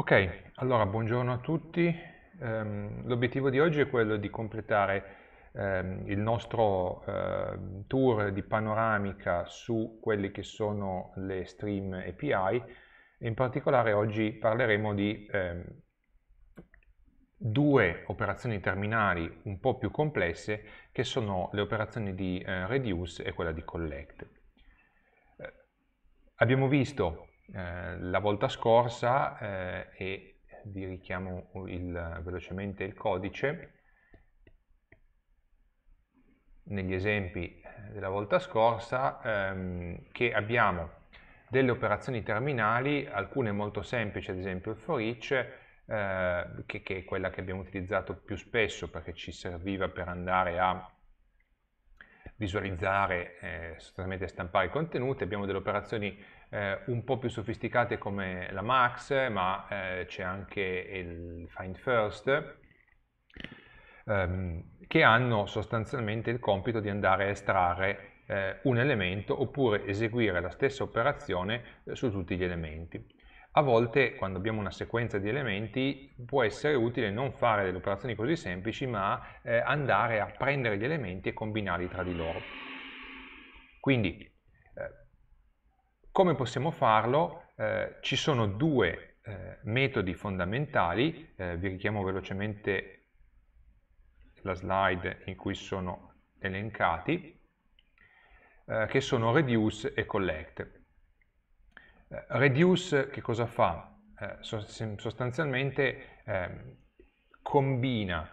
Ok, allora buongiorno a tutti. Um, L'obiettivo di oggi è quello di completare um, il nostro uh, tour di panoramica su quelle che sono le stream API in particolare oggi parleremo di um, due operazioni terminali un po' più complesse che sono le operazioni di uh, reduce e quella di collect. Uh, abbiamo visto eh, la volta scorsa eh, e vi richiamo il, velocemente il codice, negli esempi eh, della volta scorsa, ehm, che abbiamo delle operazioni terminali, alcune molto semplici, ad esempio il for each, eh, che, che, è quella che abbiamo utilizzato più spesso perché ci serviva per andare a visualizzare, eh, sostanzialmente stampare i contenuti, abbiamo delle operazioni eh, un po' più sofisticate come la Max, ma eh, c'è anche il Find First, ehm, che hanno sostanzialmente il compito di andare a estrarre eh, un elemento oppure eseguire la stessa operazione eh, su tutti gli elementi. A volte quando abbiamo una sequenza di elementi può essere utile non fare delle operazioni così semplici ma eh, andare a prendere gli elementi e combinarli tra di loro. Quindi come possiamo farlo? Eh, ci sono due eh, metodi fondamentali, eh, vi richiamo velocemente la slide in cui sono elencati, eh, che sono reduce e collect. Eh, reduce che cosa fa? Eh, sostanzialmente ehm, combina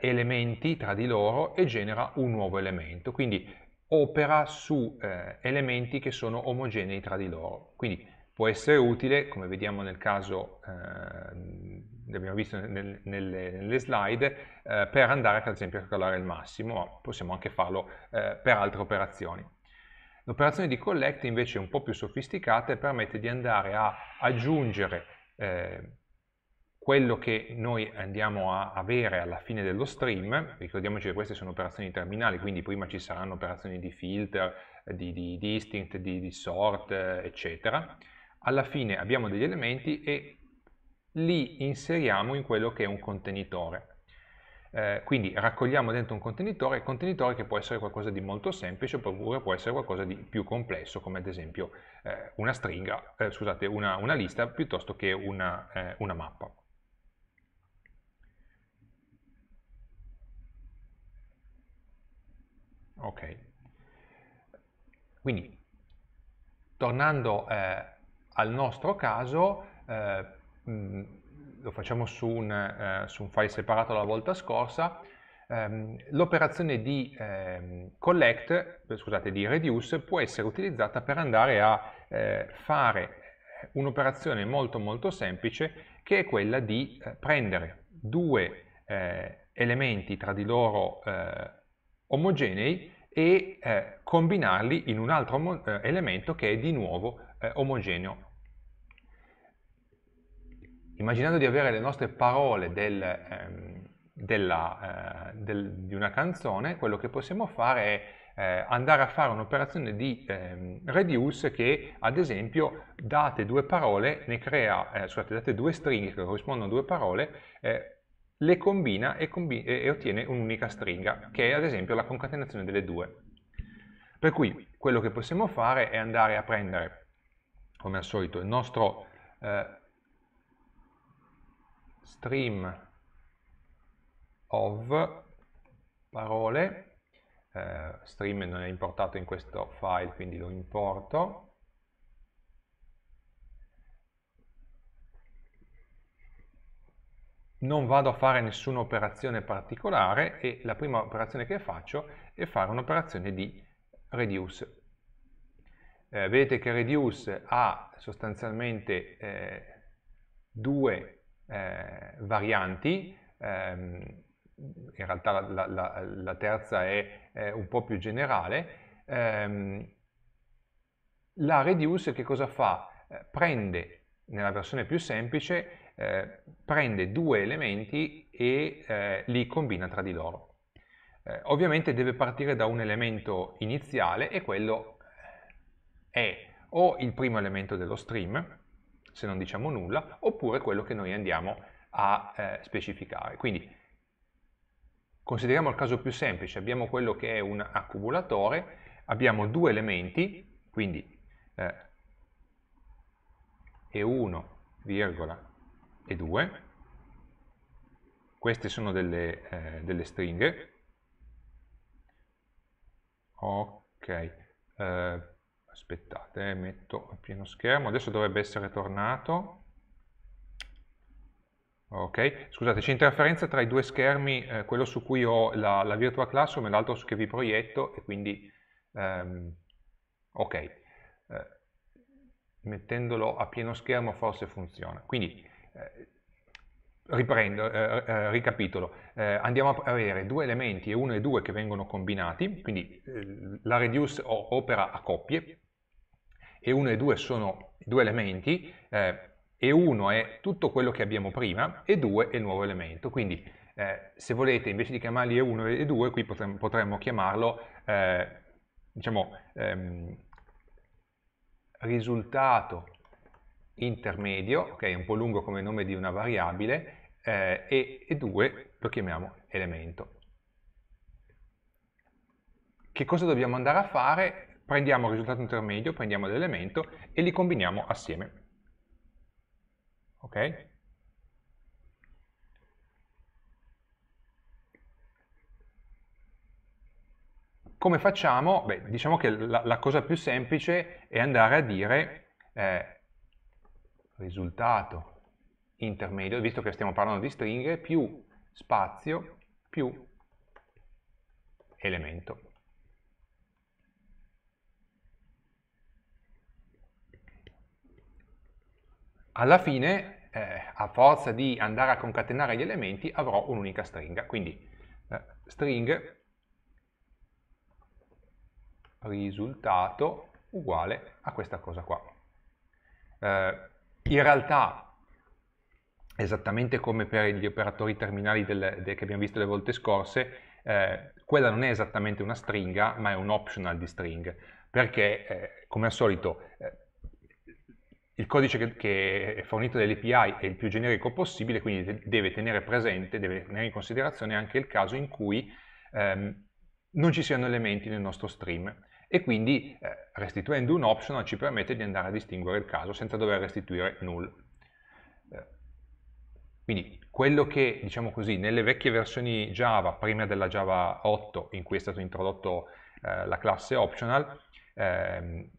elementi tra di loro e genera un nuovo elemento, quindi opera su eh, elementi che sono omogenei tra di loro. Quindi può essere utile, come vediamo nel caso, eh, abbiamo visto nel, nelle, nelle, slide, eh, per andare ad esempio a calcolare il massimo, ma possiamo anche farlo eh, per altre operazioni. L'operazione di collect invece è un po' più sofisticata e permette di andare a aggiungere eh, quello che noi andiamo a avere alla fine dello stream, ricordiamoci che queste sono operazioni terminali, quindi prima ci saranno operazioni di filter, di, di distinct, di, di sort, eccetera, alla fine abbiamo degli elementi e li inseriamo in quello che è un contenitore. Eh, quindi raccogliamo dentro un contenitore, contenitore che può essere qualcosa di molto semplice oppure può essere qualcosa di più complesso, come ad esempio eh, una stringa, eh, scusate, una, una, lista piuttosto che una, eh, una mappa. ok. Quindi, tornando eh, al nostro caso, eh, mh, mm, lo facciamo su un, eh, su un, file separato la volta scorsa, ehm, l'operazione di ehm, collect, eh, scusate, di reduce può essere utilizzata per andare a eh, fare un'operazione molto molto semplice che è quella di eh, prendere due elementi tra di loro omogenei e eh, combinarli in un altro eh, elemento che è di nuovo eh, omogeneo. Immaginando di avere le nostre parole del, ehm, della, eh, del, di una canzone, quello che possiamo fare è eh, andare a fare un'operazione di ehm, reduce che ad esempio date due parole, ne crea, eh, scusate, date due stringhe che corrispondono a due parole, eh, le combina e, combi e ottiene un'unica stringa, che è ad esempio la concatenazione delle due. Per cui quello che possiamo fare è andare a prendere, come al solito, il nostro eh, stream of parole, eh, stream non è importato in questo file, quindi lo importo, non vado a fare nessuna operazione particolare e la prima operazione che faccio è fare un'operazione di reduce. Eh, vedete che reduce ha sostanzialmente eh, due eh, varianti, ehm, in realtà la, la, la, la terza è, è, un po' più generale. Ehm, la reduce che cosa fa? Eh, prende nella versione più semplice eh, prende due elementi e eh, li combina tra di loro. Eh, ovviamente deve partire da un elemento iniziale e quello è o il primo elemento dello stream, se non diciamo nulla, oppure quello che noi andiamo a eh, specificare. Quindi consideriamo il caso più semplice, abbiamo quello che è un accumulatore, abbiamo due elementi, quindi e1, eh, e 2, queste sono delle, eh, delle stringhe, ok, eh, aspettate, eh, metto a pieno schermo, adesso dovrebbe essere tornato, ok, scusate, c'è interferenza tra i due schermi, eh, quello su cui ho la, la Virtual Classroom e l'altro su cui vi proietto, e quindi, ehm, ok, eh, mettendolo a pieno schermo forse funziona. Quindi, eh, riprendo, eh, eh, ricapitolo, eh, andiamo a avere due elementi e uno e due che vengono combinati, quindi eh, la reduce opera a coppie, e uno e due sono due elementi, eh, e uno è tutto quello che abbiamo prima, e due è il nuovo elemento, quindi se volete invece di chiamarli e uno e due qui potremmo, potremmo chiamarlo, diciamo, ehm, risultato intermedio, ok, un po' lungo come nome di una variabile, eh, e, 2 lo chiamiamo elemento. Che cosa dobbiamo andare a fare? Prendiamo il risultato intermedio, prendiamo l'elemento e li combiniamo assieme. Ok? Come facciamo? Beh, diciamo che la, la cosa più semplice è andare a dire eh, risultato intermedio, visto che stiamo parlando di stringhe, più spazio più elemento. Alla fine, eh, a forza di andare a concatenare gli elementi, avrò un'unica stringa. Quindi eh, string risultato uguale a questa cosa qua. Eh, in realtà, esattamente come per gli operatori terminali del, de, che abbiamo visto le volte scorse, eh, quella non è esattamente una stringa, ma è un optional di string, perché eh, come al solito eh, il codice che, che è fornito dall'API è il più generico possibile, quindi deve tenere presente, deve tenere in considerazione anche il caso in cui ehm, non ci siano elementi nel nostro stream e quindi eh, restituendo un optional ci permette di andare a distinguere il caso senza dover restituire null. Eh, quindi quello che, diciamo così, nelle vecchie versioni Java, prima della Java 8, in cui è stato introdotto eh, la classe optional, ehm,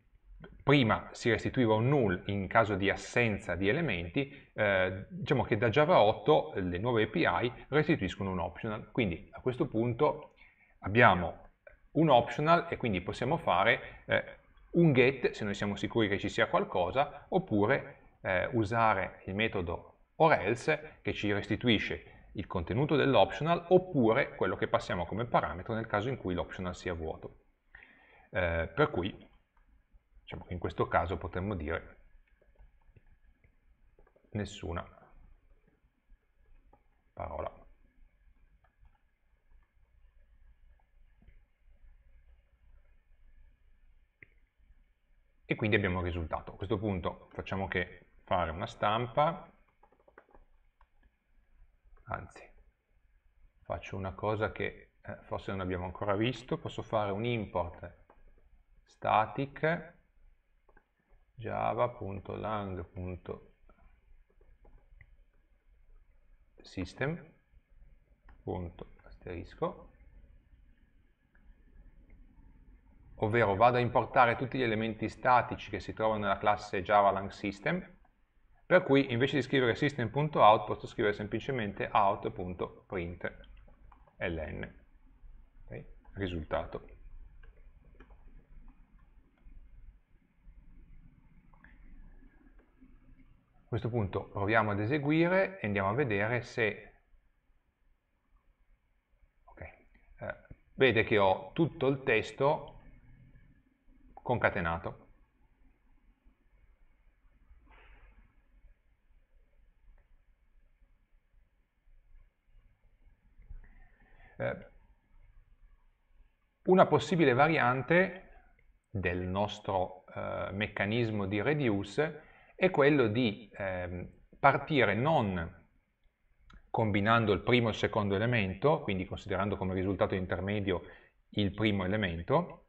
prima si restituiva un null in caso di assenza di elementi, eh, diciamo che da Java 8 le nuove API restituiscono un optional. Quindi a questo punto abbiamo un optional e quindi possiamo fare eh, un get se noi siamo sicuri che ci sia qualcosa oppure eh, usare il metodo or else che ci restituisce il contenuto dell'optional oppure quello che passiamo come parametro nel caso in cui l'optional sia vuoto. Eh, per cui diciamo che in questo caso potremmo dire nessuna parola. e quindi abbiamo il risultato. A questo punto facciamo che fare una stampa, anzi faccio una cosa che eh, forse non abbiamo ancora visto, posso fare un import static java.lang.system.asterisco ovvero vado a importare tutti gli elementi statici che si trovano nella classe Java Lang System, per cui invece di scrivere system.out posso scrivere semplicemente out.println, okay? risultato. A questo punto proviamo ad eseguire e andiamo a vedere se okay. eh, vede che ho tutto il testo concatenato. Eh, una possibile variante del nostro eh, meccanismo di reduce è quello di eh, partire non combinando il primo e il secondo elemento, quindi considerando come risultato intermedio il primo elemento,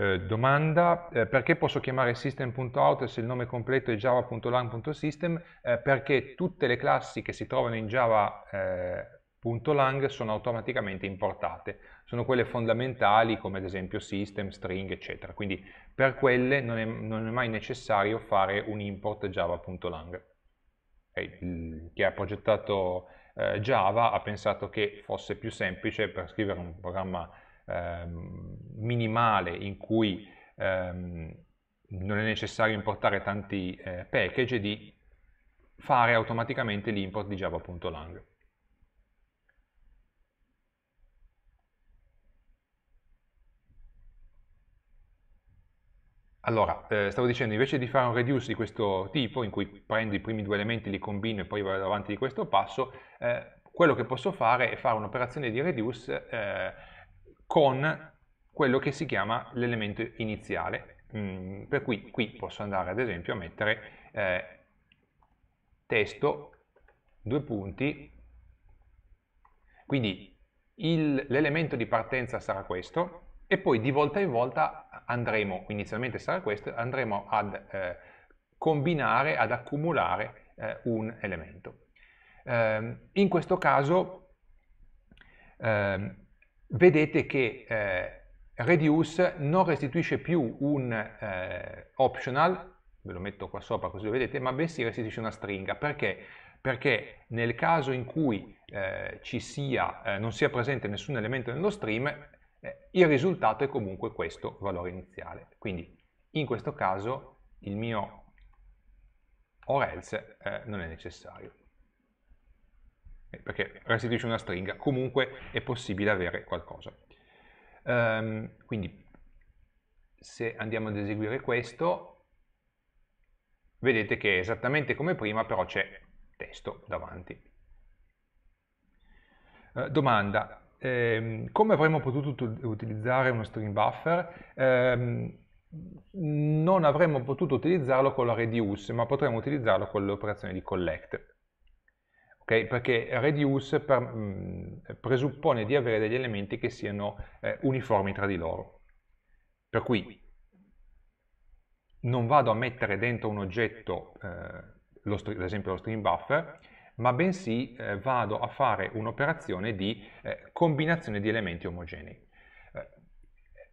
Eh, domanda, eh, perché posso chiamare system.out se il nome completo è java.lang.system? Eh, perché tutte le classi che si trovano in java.lang eh, sono automaticamente importate. Sono quelle fondamentali come ad esempio system, string, eccetera. Quindi per quelle non è, non è mai necessario fare un import java.lang. Eh, chi ha progettato Java ha pensato che fosse più semplice per scrivere un programma ehm, minimale in cui ehm, non è necessario importare tanti eh, package di fare automaticamente l'import di java.lang. Allora, eh, stavo dicendo, invece di fare un reduce di questo tipo, in cui prendo i primi due elementi, li combino e poi vado avanti di questo passo, eh, quello che posso fare è fare un'operazione di reduce eh, con quello che si chiama l'elemento iniziale, mm, per cui qui posso andare ad esempio a mettere eh, testo, due punti, quindi l'elemento di partenza sarà questo e poi di volta in volta andremo, inizialmente sarà questo, andremo ad eh, combinare, ad accumulare eh, un elemento. Eh, in questo caso ehm, vedete che eh, reduce non restituisce più un eh, optional, ve lo metto qua sopra così lo vedete, ma bensì restituisce una stringa. Perché? Perché nel caso in cui eh, sia, eh, non sia presente nessun elemento nello stream, eh, il risultato è comunque questo valore iniziale. Quindi in questo caso il mio or else eh, non è necessario. Eh, perché restituisce una stringa, comunque è possibile avere qualcosa. Um, quindi se andiamo ad eseguire questo, vedete che è esattamente come prima, però c'è testo davanti. Uh, domanda, eh, come avremmo potuto utilizzare uno string buffer? Eh, non avremmo potuto utilizzarlo con la reduce, ma potremmo utilizzarlo con l'operazione di collect okay? perché reduce per, mh, mm, presuppone di avere degli elementi che siano eh, uniformi tra di loro. Per cui non vado a mettere dentro un oggetto, eh, ad esempio lo string buffer, ma bensì eh, vado a fare un'operazione di eh, combinazione di elementi omogenei. Eh,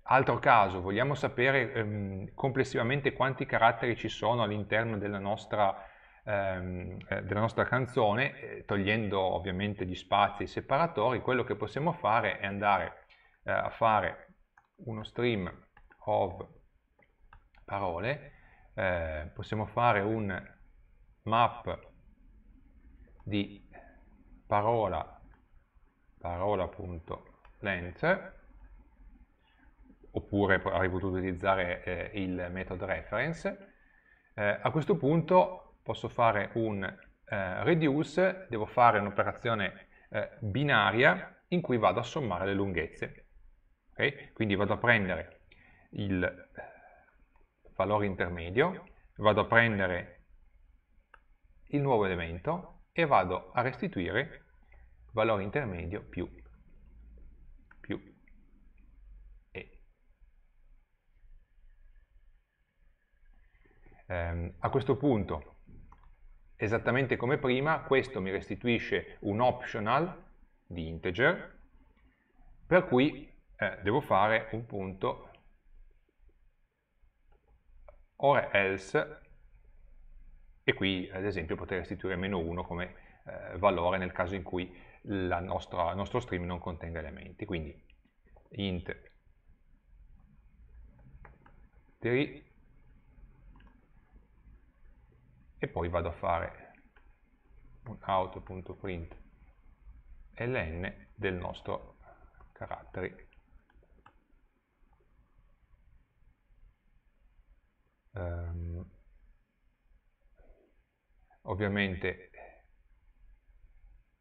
altro caso, vogliamo sapere ehm, complessivamente quanti caratteri ci sono all'interno della nostra ehm, eh, della nostra canzone, eh, togliendo ovviamente gli spazi separatori, quello che possiamo fare è andare eh, a fare uno stream of parole, eh, possiamo fare un map di parola parola.length oppure avrei potuto utilizzare eh, il metodo reference. Eh, a questo punto posso fare un eh, reduce, devo fare un'operazione eh, binaria in cui vado a sommare le lunghezze. Okay? Quindi vado a prendere il eh, valore intermedio, vado a prendere il nuovo elemento e vado a restituire valore intermedio più, più e. Ehm, a questo punto esattamente come prima, questo mi restituisce un optional di integer, per cui eh, devo fare un punto or else, e qui ad esempio potrei restituire meno 1 come eh, valore nel caso in cui nostra, il nostro stream non contenga elementi. Quindi int 3 e poi vado a fare un auto.print ln del nostro caratteri um, ovviamente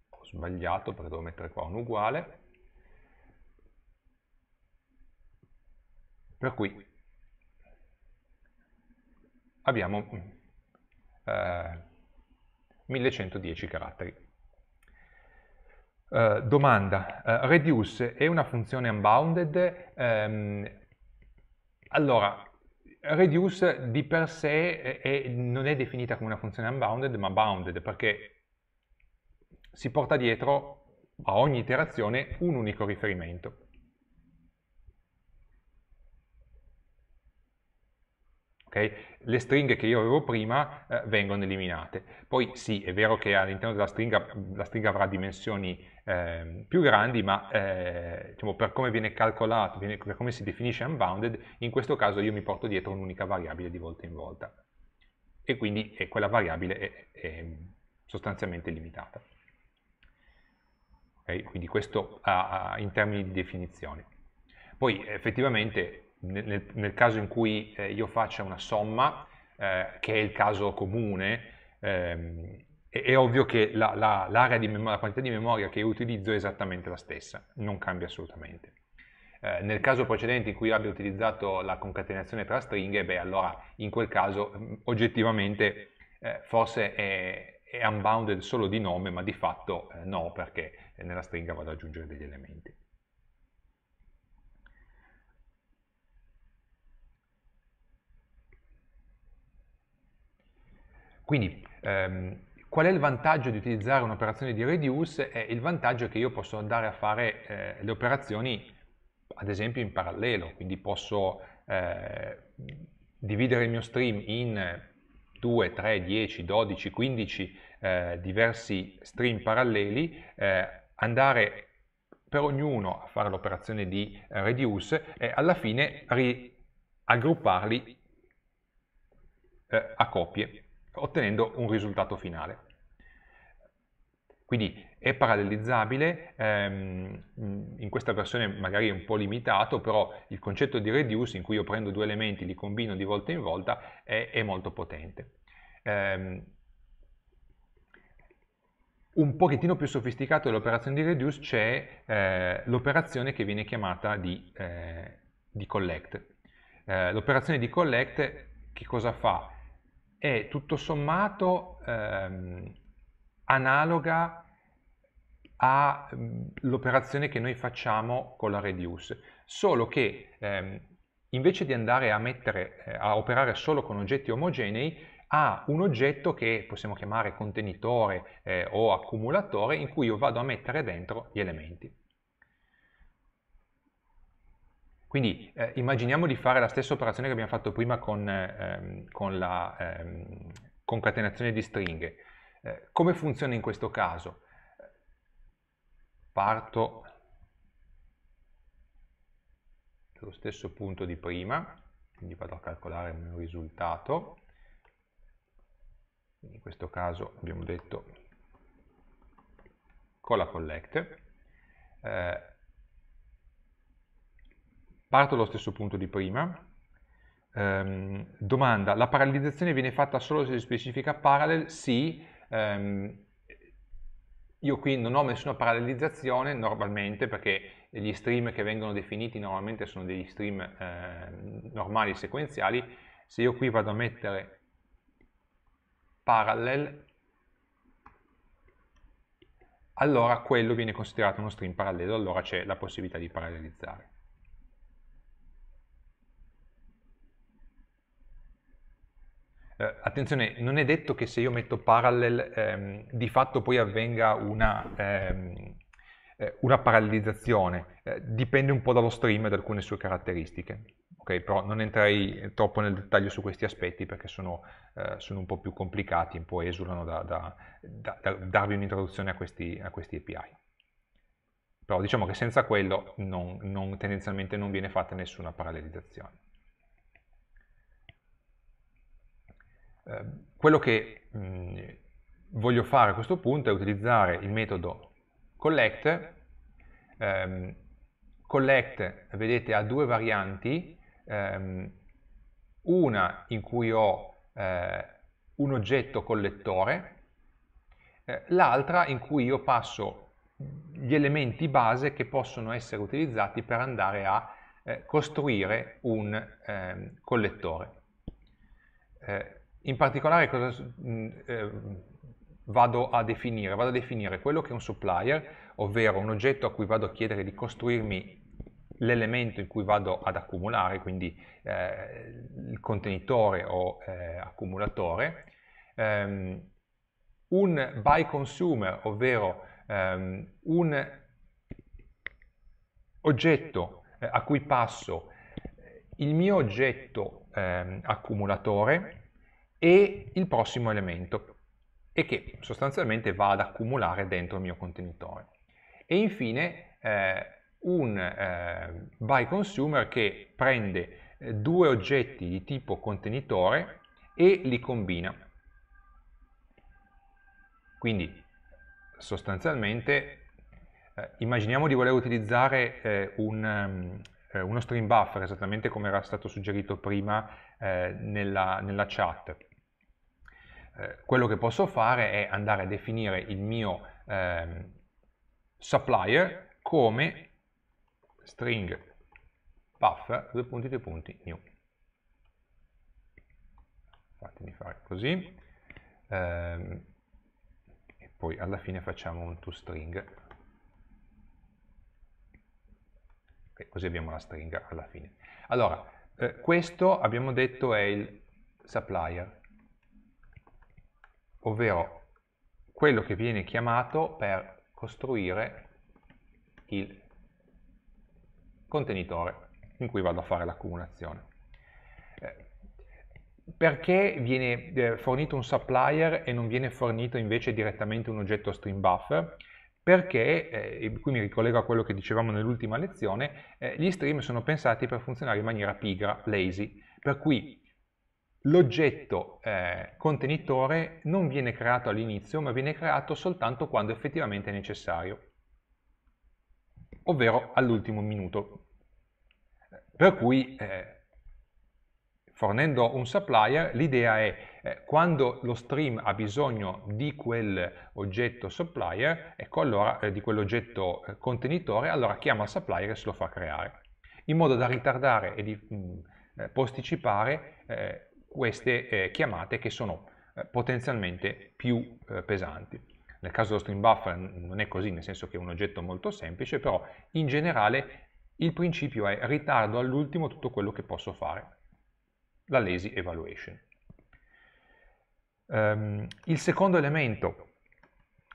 ho sbagliato perché devo mettere qua un uguale per cui abbiamo eh, 1110 caratteri. Eh, domanda, eh, reduce è una funzione unbounded? Ehm, allora, reduce di per sé è, è, non è definita come una funzione unbounded, ma bounded, perché si porta dietro a ogni iterazione un unico riferimento. Okay? Le stringhe che io avevo prima eh, vengono eliminate. Poi sì, è vero che all'interno della stringa la stringa avrà dimensioni eh, più grandi, ma eh, diciamo, per come viene calcolato, viene, per come si definisce unbounded, in questo caso io mi porto dietro un'unica variabile di volta in volta. E quindi quella variabile è, è sostanzialmente limitata. Okay? Quindi questo a, a, in termini di definizione. Poi effettivamente nel, nel caso in cui eh, io faccia una somma, eh, che è il caso comune, ehm, è, è, ovvio che la, la, l'area di memoria, la quantità di memoria che io utilizzo è esattamente la stessa, non cambia assolutamente. Eh, nel caso precedente in cui io abbia utilizzato la concatenazione tra stringhe, beh allora in quel caso mm, oggettivamente eh, forse è, è unbounded solo di nome, ma di fatto eh, no, perché nella stringa vado ad aggiungere degli elementi. Quindi ehm, qual è il vantaggio di utilizzare un'operazione di reduce? È il vantaggio che io posso andare a fare eh, le operazioni ad esempio in parallelo, quindi posso eh, dividere il mio stream in 2, 3, 10, 12, 15 eh, diversi stream paralleli, eh, andare per ognuno a fare l'operazione di eh, reduce e alla fine aggrupparli eh, a coppie ottenendo un risultato finale. Quindi è parallelizzabile, ehm, in questa versione magari è un po' limitato, però il concetto di reduce, in cui io prendo due elementi, e li combino di volta in volta, è, è molto potente. Ehm, un pochettino più sofisticato dell'operazione di reduce c'è eh, l'operazione che viene chiamata di, eh, di collect. Eh, l'operazione di collect che cosa fa? è tutto sommato ehm, analoga all'operazione mhmm, che noi facciamo con la reduce, solo che ehm, invece di andare a, mettere, eh, a operare solo con oggetti omogenei, ha un oggetto che possiamo chiamare contenitore eh, o accumulatore in cui io vado a mettere dentro gli elementi. Quindi eh, immaginiamo di fare la stessa operazione che abbiamo fatto prima con, ehm, con la ehm, concatenazione di stringhe. Eh, come funziona in questo caso? Parto dallo stesso punto di prima, quindi vado a calcolare il mio risultato. In questo caso abbiamo detto con la collect. Eh, Parto dallo stesso punto di prima. Um, domanda, la parallelizzazione viene fatta solo se si specifica parallel? Sì, um, io qui non ho nessuna parallelizzazione normalmente perché gli stream che vengono definiti normalmente sono degli stream eh, normali sequenziali. Se io qui vado a mettere parallel, allora quello viene considerato uno stream parallelo, allora c'è la possibilità di parallelizzare. Eh, attenzione, non è detto che se io metto parallel ehm, di fatto poi avvenga una, ehm, eh, una parallelizzazione, eh, dipende un po' dallo stream e da alcune sue caratteristiche. Okay, però non entrerei troppo nel dettaglio su questi aspetti perché sono, eh, sono un po' più complicati, un po' esulano da, da, da, da darvi un'introduzione a questi, a questi API però diciamo che senza quello non, non, tendenzialmente non viene fatta nessuna parallelizzazione. Ehm, quello che mh, mhmm, voglio fare a questo punto è utilizzare il metodo collect. Ehm, collect, vedete, ha due varianti, ehm, una in cui ho eh, un oggetto collettore, eh, l'altra in cui io passo gli elementi base che possono essere utilizzati per andare a eh, costruire un ehm, collettore. Eh, in particolare cosa eh, vado a definire? Vado a definire quello che è un supplier, ovvero un oggetto a cui vado a chiedere di costruirmi l'elemento in cui vado ad accumulare, quindi eh, il contenitore o eh, accumulatore, um, un by consumer, ovvero um, un oggetto eh, a cui passo il mio oggetto ehm, accumulatore e il prossimo elemento e che sostanzialmente va ad accumulare dentro il mio contenitore. E infine eh, un eh, by consumer che prende eh, due oggetti di tipo contenitore e li combina. Quindi sostanzialmente eh, immaginiamo di voler utilizzare eh, un, um, uno stream buffer esattamente come era stato suggerito prima eh, nella, nella, chat eh, quello che posso fare è andare a definire il mio eh, supplier come string path, due punti, due punti, new. Fatemi fare così. Eh, e poi alla fine facciamo un toString. Okay, così abbiamo la stringa alla fine. Allora, eh, questo abbiamo detto è il supplier ovvero quello che viene chiamato per costruire il contenitore in cui vado a fare l'accumulazione. Eh, perché viene eh, fornito un supplier e non viene fornito invece direttamente un oggetto stream buffer? Perché, eh, e qui mi ricollego a quello che dicevamo nell'ultima lezione, gli stream sono pensati per funzionare in maniera pigra, lazy, per cui l'oggetto eh, contenitore non viene creato all'inizio, ma viene creato soltanto quando effettivamente è necessario, ovvero all'ultimo minuto. Per cui, eh, fornendo un supplier, l'idea è eh, quando lo stream ha bisogno di quell'oggetto supplier, ecco allora eh, di quell'oggetto eh, contenitore, allora chiama il supplier e se lo fa creare, in modo da ritardare e di mh, mm, posticipare queste eh, chiamate che sono eh, potenzialmente più eh, pesanti. Nel caso dello stream buffer non è così, nel senso che è un oggetto molto semplice, però in generale il principio è ritardo all'ultimo tutto quello che posso fare, la lazy evaluation. Um, il secondo elemento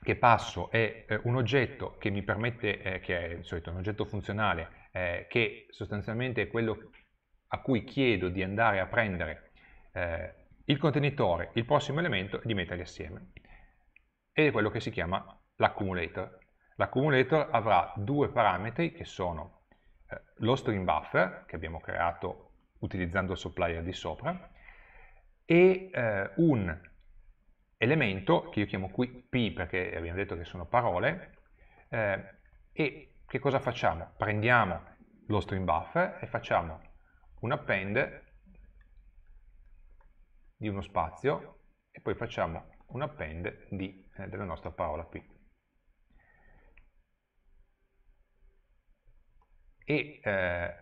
che passo è eh, un oggetto che mi permette, eh, che è di un oggetto funzionale, eh, che sostanzialmente è quello a cui chiedo di andare a prendere eh, il contenitore, il prossimo elemento e di metterli assieme. Ed è quello che si chiama l'accumulator. L'accumulator avrà due parametri che sono eh, lo string buffer, che abbiamo creato utilizzando il supplier di sopra, e eh, un elemento, che io chiamo qui P perché abbiamo detto che sono parole, eh, e che cosa facciamo? Prendiamo lo string buffer e facciamo un append di uno spazio e poi facciamo un append di, eh, della nostra parola qui. E eh,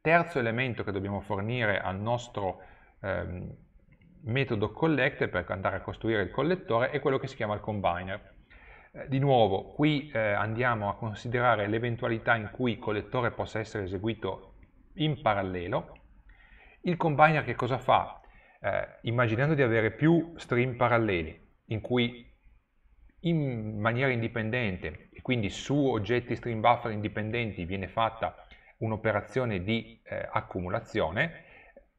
terzo elemento che dobbiamo fornire al nostro eh, metodo collect per andare a costruire il collettore è quello che si chiama il combiner. Eh, di nuovo, qui eh, andiamo a considerare l'eventualità in cui il collettore possa essere eseguito in parallelo. Il combiner che cosa fa? eh, immaginando di avere più stream paralleli in cui in maniera indipendente e quindi su oggetti stream buffer indipendenti viene fatta un'operazione di eh, accumulazione,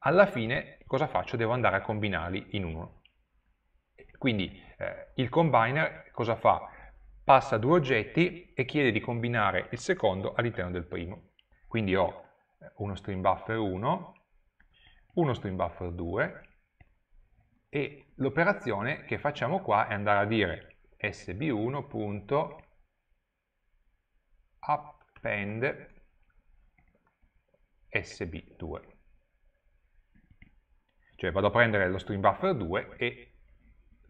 alla fine cosa faccio? Devo andare a combinarli in uno. Quindi eh, il combiner cosa fa? Passa due oggetti e chiede di combinare il secondo all'interno del primo. Quindi ho uno stream buffer 1, uno stream buffer 2, e l'operazione che facciamo qua è andare a dire sb1.append sb2 cioè vado a prendere lo string buffer 2 e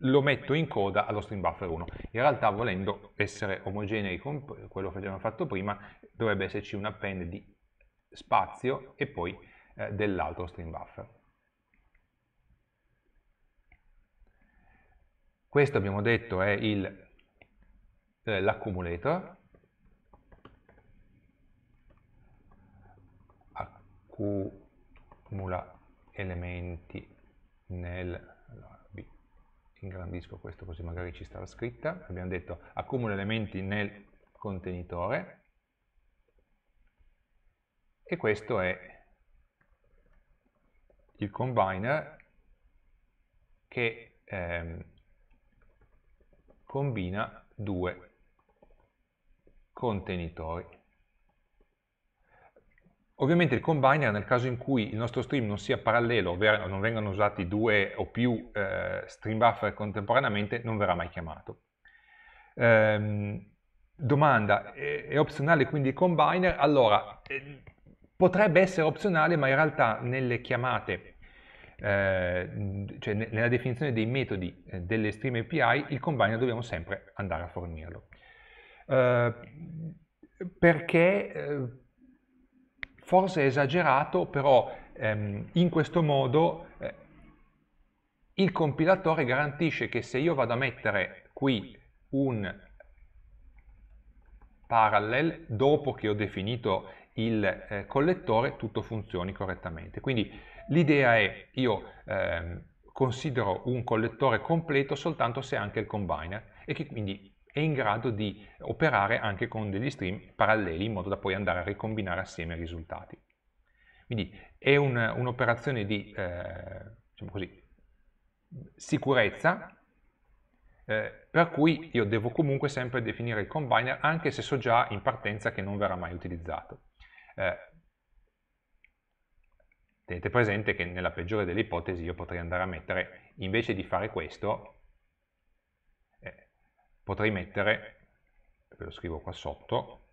lo metto in coda allo string buffer 1 in realtà volendo essere omogenei con quello che abbiamo fatto prima dovrebbe esserci un append di spazio e poi eh, dell'altro string buffer Questo abbiamo detto è eh, l'accumulator, eh, accumula elementi nel ingrandisco questo così magari ci sta la scritta, abbiamo detto accumula elementi nel contenitore e questo è il combiner che ehm, combina due contenitori. Ovviamente il combiner nel caso in cui il nostro stream non sia parallelo, ovvero non vengano usati due o più eh, stream buffer contemporaneamente, non verrà mai chiamato. Ehm, domanda, è, è, opzionale quindi il combiner? Allora, eh, potrebbe essere opzionale, ma in realtà nelle chiamate eh, cioè nella definizione dei metodi eh, delle stream API, il combiner dobbiamo sempre andare a fornirlo. Eh, perché eh, forse è esagerato, però ehm, in questo modo il compilatore garantisce che se io vado a mettere qui un parallel dopo che ho definito il eh, collettore tutto funzioni correttamente. Quindi L'idea è, io eh, considero un collettore completo soltanto se anche il combiner e che quindi è in grado di operare anche con degli stream paralleli in modo da poi andare a ricombinare assieme i risultati. Quindi è un'operazione di eh, diciamo così, sicurezza eh, per cui io devo comunque sempre definire il combiner anche se so già in partenza che non verrà mai utilizzato. Eh, Tenete presente che nella peggiore delle ipotesi io potrei andare a mettere, invece di fare questo, eh, potrei mettere, ve lo scrivo qua sotto,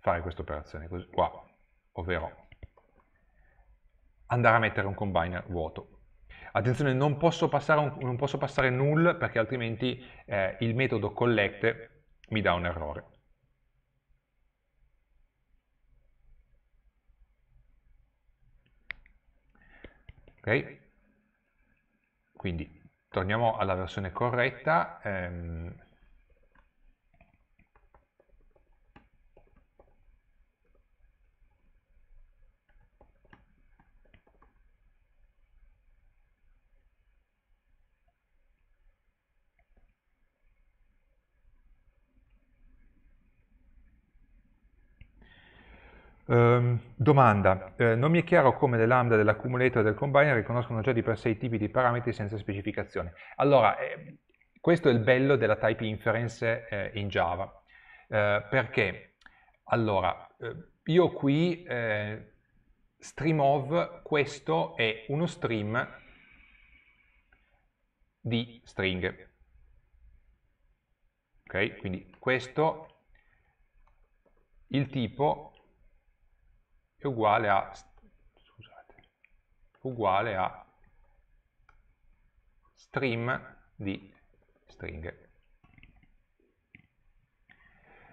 fare questa operazione qua, ovvero andare a mettere un combiner vuoto Attenzione, non posso passare, un, non posso passare null perché altrimenti eh, il metodo collect mi dà un errore. Ok? Quindi torniamo alla versione corretta. Ehm, Um, domanda, eh, non mi è chiaro come le lambda dell'accumulator e del combiner riconoscono già di per sé i tipi di parametri senza specificazione. Allora, eh, questo è il bello della type inference eh, in Java, eh, perché, allora, eh, io qui eh, stream of, questo è uno stream di string. Ok, quindi questo, il tipo è uguale a, scusate, uguale a stream di stringhe.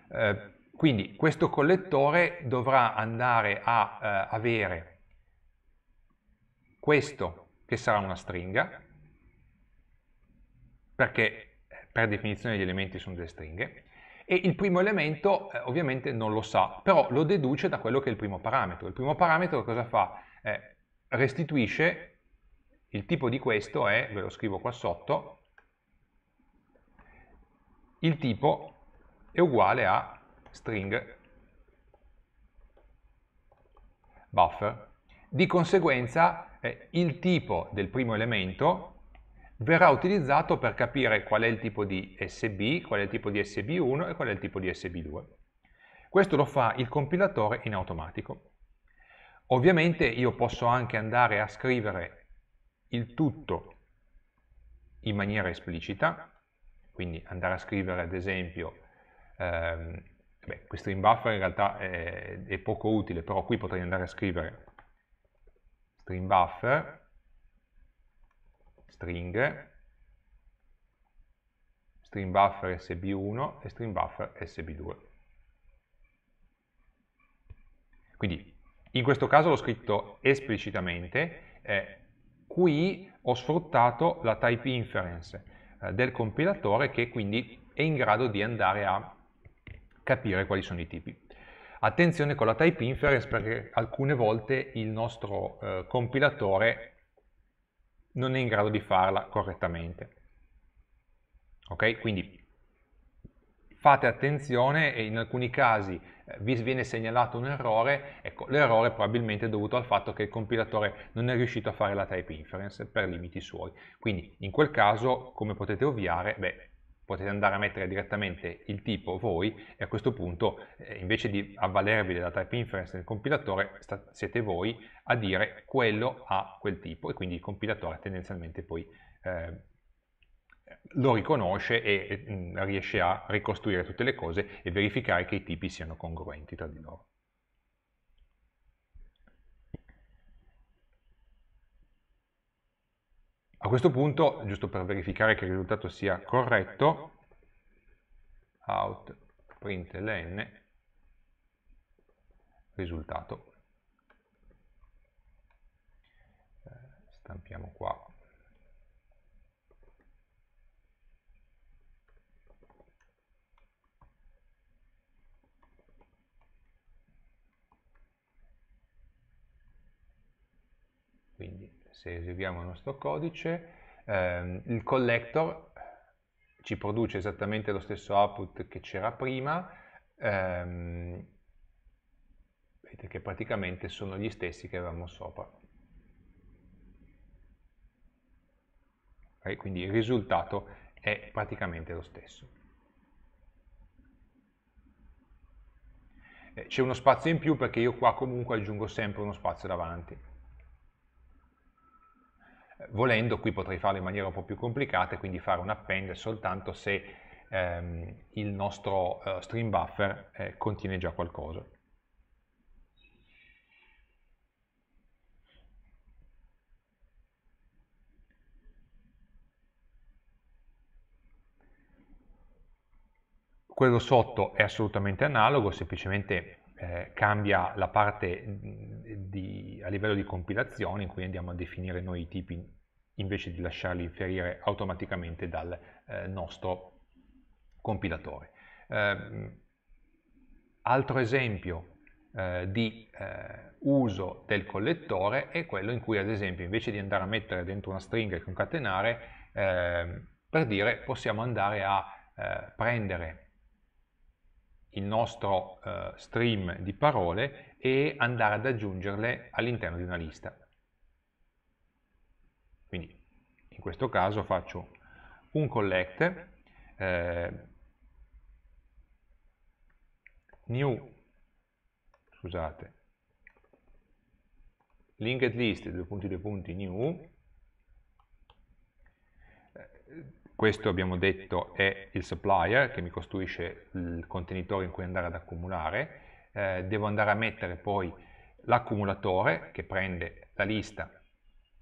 Eh, quindi questo collettore dovrà andare a eh, avere questo che sarà una stringa, perché per definizione gli elementi sono delle stringhe, e il primo elemento eh, ovviamente non lo sa, però lo deduce da quello che è il primo parametro. Il primo parametro cosa fa? Eh, restituisce, il tipo di questo è, ve lo scrivo qua sotto, il tipo è uguale a string buffer. Di conseguenza eh, il tipo del primo elemento verrà utilizzato per capire qual è il tipo di SB, qual è il tipo di SB1 e qual è il tipo di SB2. Questo lo fa il compilatore in automatico. Ovviamente io posso anche andare a scrivere il tutto in maniera esplicita, quindi andare a scrivere ad esempio, ehm, beh, questo in buffer in realtà è, è poco utile, però qui potrei andare a scrivere string buffer stringhe, string buffer sb1 e string buffer sb2. Quindi in questo caso l'ho scritto esplicitamente, eh, qui ho sfruttato la type inference eh, del compilatore che quindi è in grado di andare a capire quali sono i tipi. Attenzione con la type inference perché alcune volte il nostro eh, compilatore non è in grado di farla correttamente. Ok? Quindi fate attenzione, in alcuni casi eh, vi viene segnalato un errore, ecco, l'errore probabilmente è dovuto al fatto che il compilatore non è riuscito a fare la type inference per limiti suoi. Quindi in quel caso, come potete ovviare, beh, potete andare a mettere direttamente il tipo voi e a questo punto eh, invece di avvalervi della type inference del compilatore siete voi a dire quello ha quel tipo e quindi il compilatore tendenzialmente poi eh, lo riconosce e, e mh, mm, riesce a ricostruire tutte le cose e verificare che i tipi siano congruenti tra di loro. A questo punto, giusto per verificare che il risultato sia corretto, out print ln risultato. Eh, stampiamo qua se eseguiamo il nostro codice, ehm, il collector ci produce esattamente lo stesso output che c'era prima, ehm, vedete che praticamente sono gli stessi che avevamo sopra. Okay, quindi il risultato è praticamente lo stesso. Eh, c'è uno spazio in più perché io qua comunque aggiungo sempre uno spazio davanti volendo qui potrei farlo in maniera un po' più complicata e quindi fare un append soltanto se ehm, il nostro eh, stream buffer eh, contiene già qualcosa. Quello sotto è assolutamente analogo, semplicemente eh, cambia la parte mm, di, a livello di compilazione in cui andiamo a definire noi i tipi invece di lasciarli inferire automaticamente dal eh, nostro compilatore. Eh, altro esempio eh, di eh, uso del collettore è quello in cui ad esempio invece di andare a mettere dentro una stringa e concatenare ehm, per dire possiamo andare a eh, prendere il nostro eh, stream di parole e andare ad aggiungerle all'interno di una lista. Quindi in questo caso faccio un collect, eh, new, scusate, linked list, due punti due punti, new, questo abbiamo detto è il supplier che mi costruisce il contenitore in cui andare ad accumulare, eh, devo andare a mettere poi l'accumulatore che prende la lista,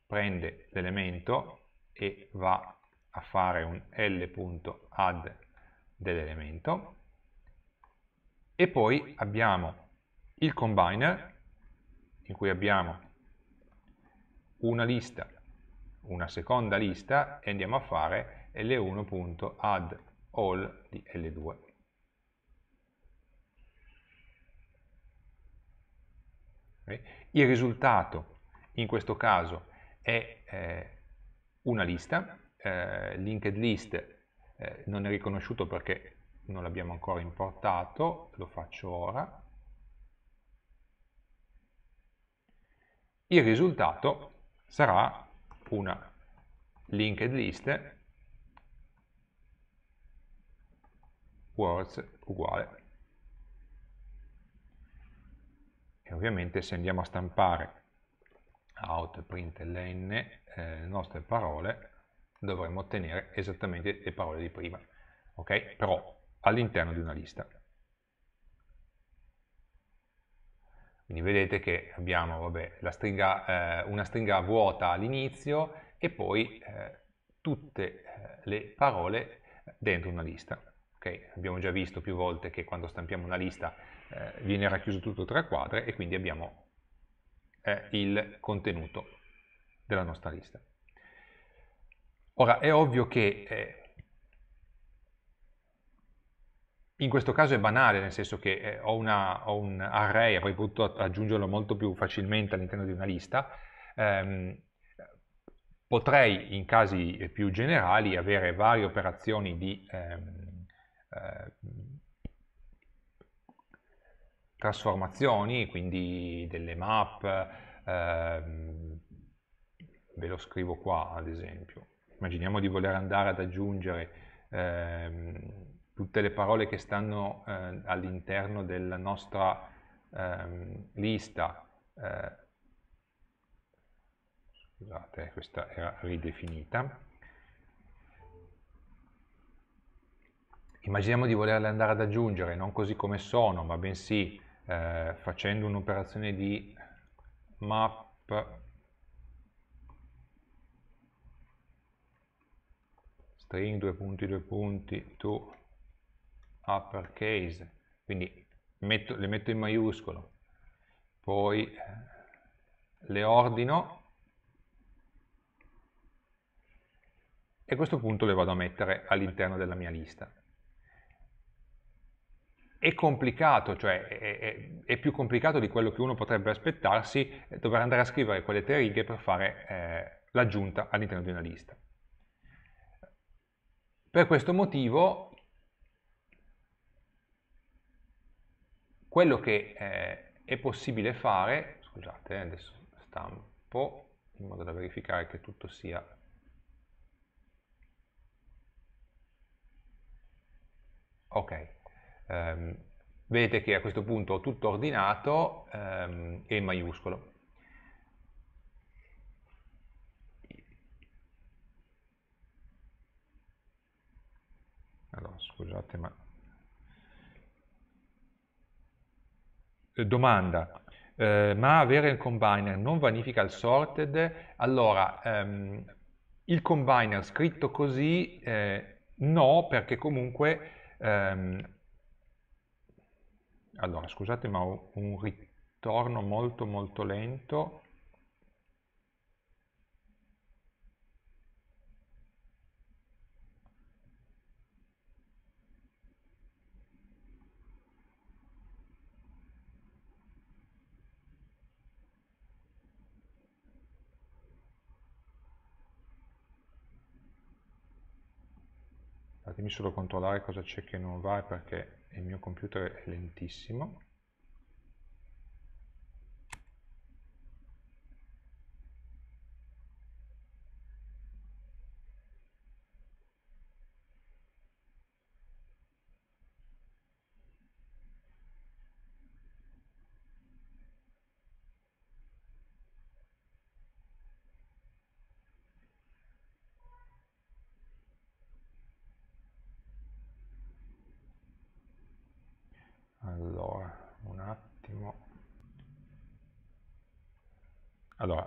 prende l'elemento e va a fare un l.add dell'elemento e poi abbiamo il combiner in cui abbiamo una lista, una seconda lista e andiamo a fare l1.addAll di L2. Il risultato in questo caso è eh, una lista, eh, linked list eh, non è riconosciuto perché non l'abbiamo ancora importato, lo faccio ora. Il risultato sarà una linked list words uguale. E ovviamente se andiamo a stampare out, print, ln, eh, le nostre parole, dovremmo ottenere esattamente le parole di prima, ok? Però all'interno di una lista. Quindi vedete che abbiamo vabbè, stringa, eh, una stringa vuota all'inizio e poi eh, tutte eh, le parole dentro una lista. Okay? Abbiamo già visto più volte che quando stampiamo una lista eh, viene racchiuso tutto tra quadre e quindi abbiamo eh, il contenuto della nostra lista. Ora, è ovvio che eh, in questo caso è banale, nel senso che eh, ho, una, ho, un array, avrei potuto aggiungerlo molto più facilmente all'interno di una lista, ehm, potrei in casi più generali avere varie operazioni di ehm, Ehm, trasformazioni, quindi delle map, eh, ve lo scrivo qua ad esempio. Immaginiamo di voler andare ad aggiungere eh, tutte le parole che stanno eh, all'interno della nostra ehm, lista eh, scusate, questa era ridefinita, immaginiamo di volerle andare ad aggiungere, non così come sono, ma bensì eh, facendo un'operazione di map string due punti due punti to uppercase quindi metto, le metto in maiuscolo poi eh, le ordino e a questo punto le vado a mettere all'interno della mia lista è complicato, cioè è, è, è, più complicato di quello che uno potrebbe aspettarsi, eh, dover andare a scrivere quelle tre righe per fare eh, l'aggiunta all'interno di una lista. Per questo motivo quello che eh, è possibile fare, scusate, eh, adesso stampo in modo da verificare che tutto sia ok ehm, vedete che a questo punto ho tutto ordinato ehm, e maiuscolo. Allora, scusate, ma... Eh, domanda, eh, ma avere il combiner non vanifica il sorted? Allora, ehm, il combiner scritto così eh, no, perché comunque ehm, allora scusate ma ho un ritorno molto molto lento fatemi solo controllare cosa c'è che non va perché il mio computer è lentissimo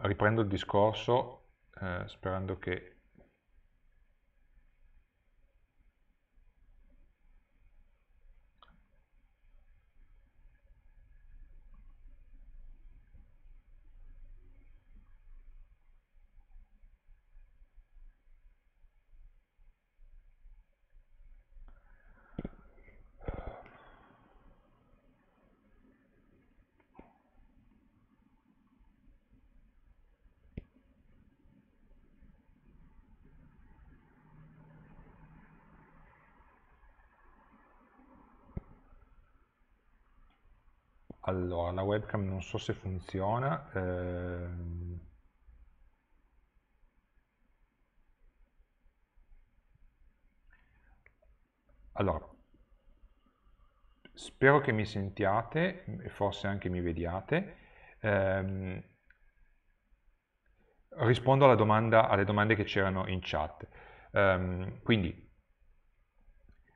riprendo il discorso eh, sperando che Allora, la webcam non so se funziona. Ehm... Allora, spero che mi sentiate e forse anche mi vediate. Ehm... rispondo domanda, alle domande che c'erano in chat. Ehm, quindi,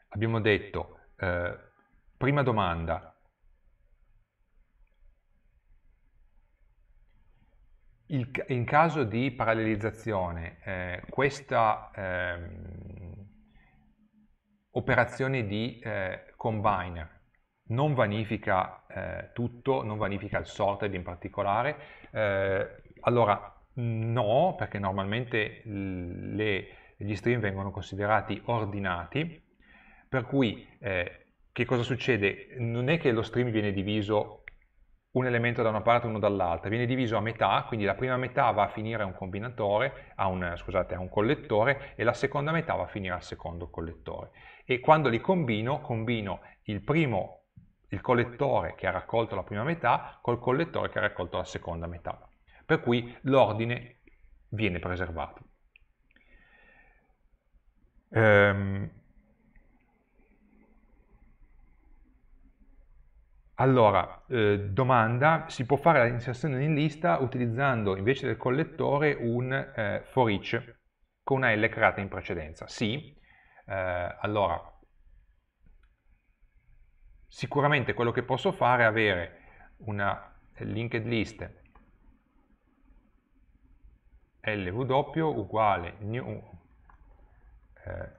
abbiamo detto, eh, prima domanda, Il, in caso di parallelizzazione, eh, questa eh, operazione di eh, combiner non vanifica eh, tutto, non vanifica il sorted in particolare, eh, allora no, perché normalmente le, gli stream vengono considerati ordinati, per cui eh, che cosa succede? Non è che lo stream viene diviso un elemento da una parte e uno dall'altra, viene diviso a metà, quindi la prima metà va a finire a un combinatore, a un, scusate, a un collettore e la seconda metà va a finire al secondo collettore. E quando li combino, combino il primo, il collettore che ha raccolto la prima metà col collettore che ha raccolto la seconda metà. Per cui l'ordine viene preservato. Ehm, Allora, eh, domanda, si può fare l'inserzione in lista utilizzando invece del collettore un eh, for each con una L creata in precedenza? Sì, eh, allora, sicuramente quello che posso fare è avere una linked list lw uguale new eh,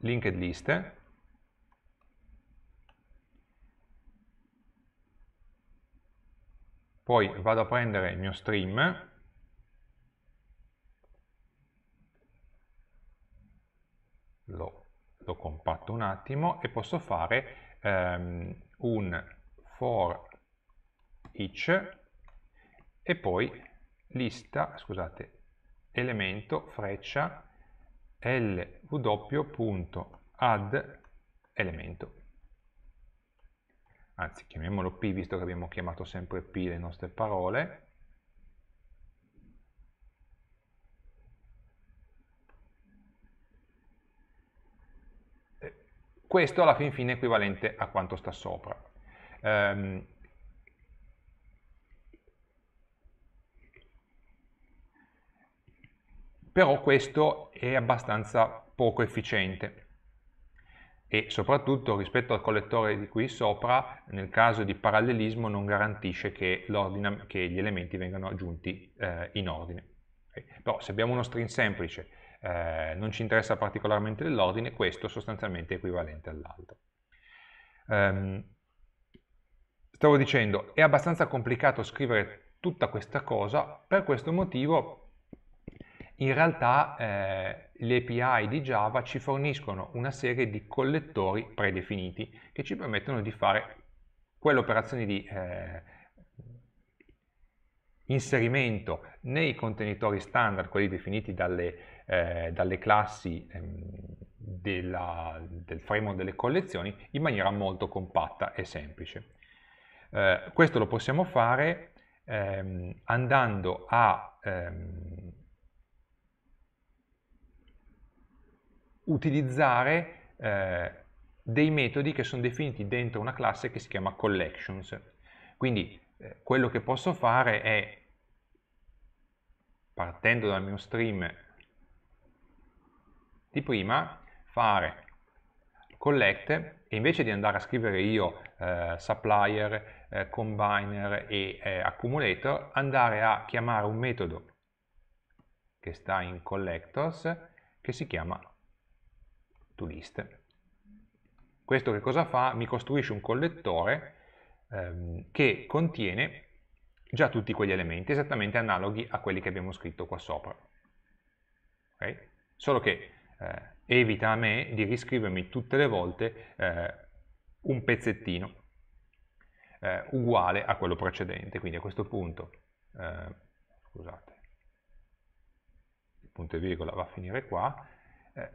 linked list poi vado a prendere il mio stream, lo, lo compatto un attimo e posso fare um, un for each e poi lista, scusate, elemento freccia lw.add elemento anzi chiamiamolo P visto che abbiamo chiamato sempre P le nostre parole, questo alla fin fine è equivalente a quanto sta sopra. Um, però questo è abbastanza poco efficiente e soprattutto rispetto al collettore di qui sopra, nel caso di parallelismo non garantisce che, che gli elementi vengano aggiunti eh, in ordine. Okay. Però se abbiamo uno string semplice, eh, non ci interessa particolarmente l'ordine, questo sostanzialmente è equivalente all'altro. Um, stavo dicendo, è abbastanza complicato scrivere tutta questa cosa, per questo motivo in realtà eh, le API di Java ci forniscono una serie di collettori predefiniti che ci permettono di fare quelle operazioni di eh, inserimento nei contenitori standard, quelli definiti dalle, eh, dalle classi ehm, della, del framework delle collezioni, in maniera molto compatta e semplice. Eh, questo lo possiamo fare ehm, andando a ehm, utilizzare eh, dei metodi che sono definiti dentro una classe che si chiama collections. Quindi eh, quello che posso fare è, partendo dal mio stream di prima, fare collect e invece di andare a scrivere io eh, supplier, eh, combiner e eh, accumulator, andare a chiamare un metodo che sta in collectors che si chiama toList. Questo che cosa fa? Mi costruisce un collettore ehm, che contiene già tutti quegli elementi esattamente analoghi a quelli che abbiamo scritto qua sopra. Okay? Solo che eh, evita a me di riscrivermi tutte le volte eh, un pezzettino eh, uguale a quello precedente. Quindi a questo punto, eh, scusate, il punto e virgola va a finire qua, eh,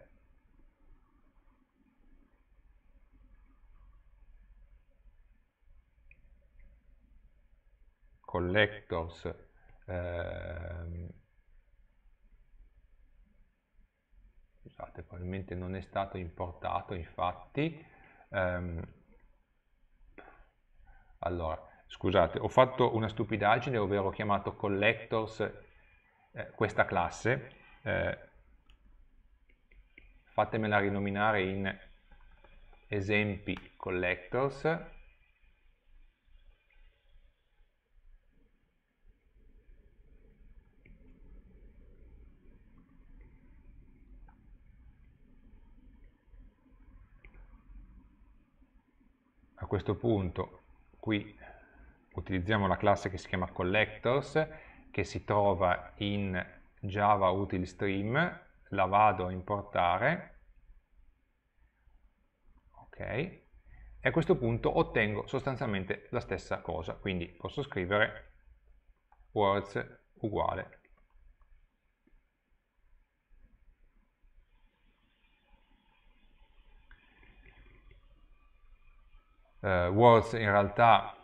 collectors eh, scusate probabilmente non è stato importato infatti ehm, allora scusate ho fatto una stupidaggine ovvero ho chiamato collectors eh, questa classe eh, fatemela rinominare in esempi collectors questo punto qui utilizziamo la classe che si chiama collectors che si trova in java util stream la vado a importare ok e a questo punto ottengo sostanzialmente la stessa cosa quindi posso scrivere words uguale eh, words in realtà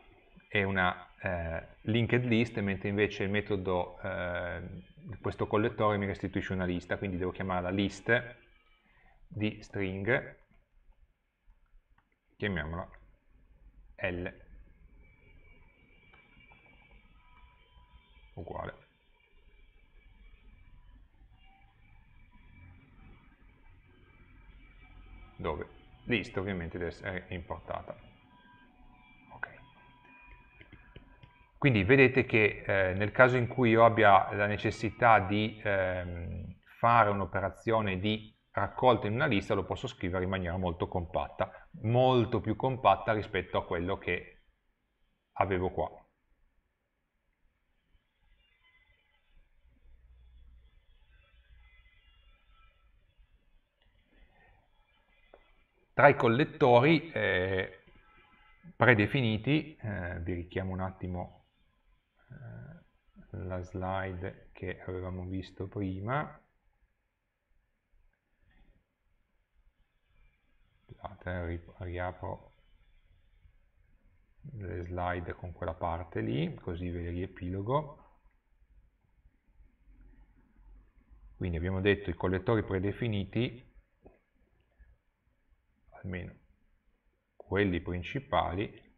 è una eh, linked list, mentre invece il metodo, eh, questo collettore mi restituisce una lista, quindi devo chiamarla list di string, chiamiamola L uguale. Dove? List ovviamente deve essere importata. Quindi vedete che eh, nel caso in cui io abbia la necessità di ehm, fare un'operazione di raccolta in una lista lo posso scrivere in maniera molto compatta, molto più compatta rispetto a quello che avevo qua. Tra i collettori eh, predefiniti, eh, vi richiamo un attimo eh, la slide che avevamo visto prima scusate, riapro le slide con quella parte lì, così ve le riepilogo. Quindi abbiamo detto i collettori predefiniti, almeno quelli principali,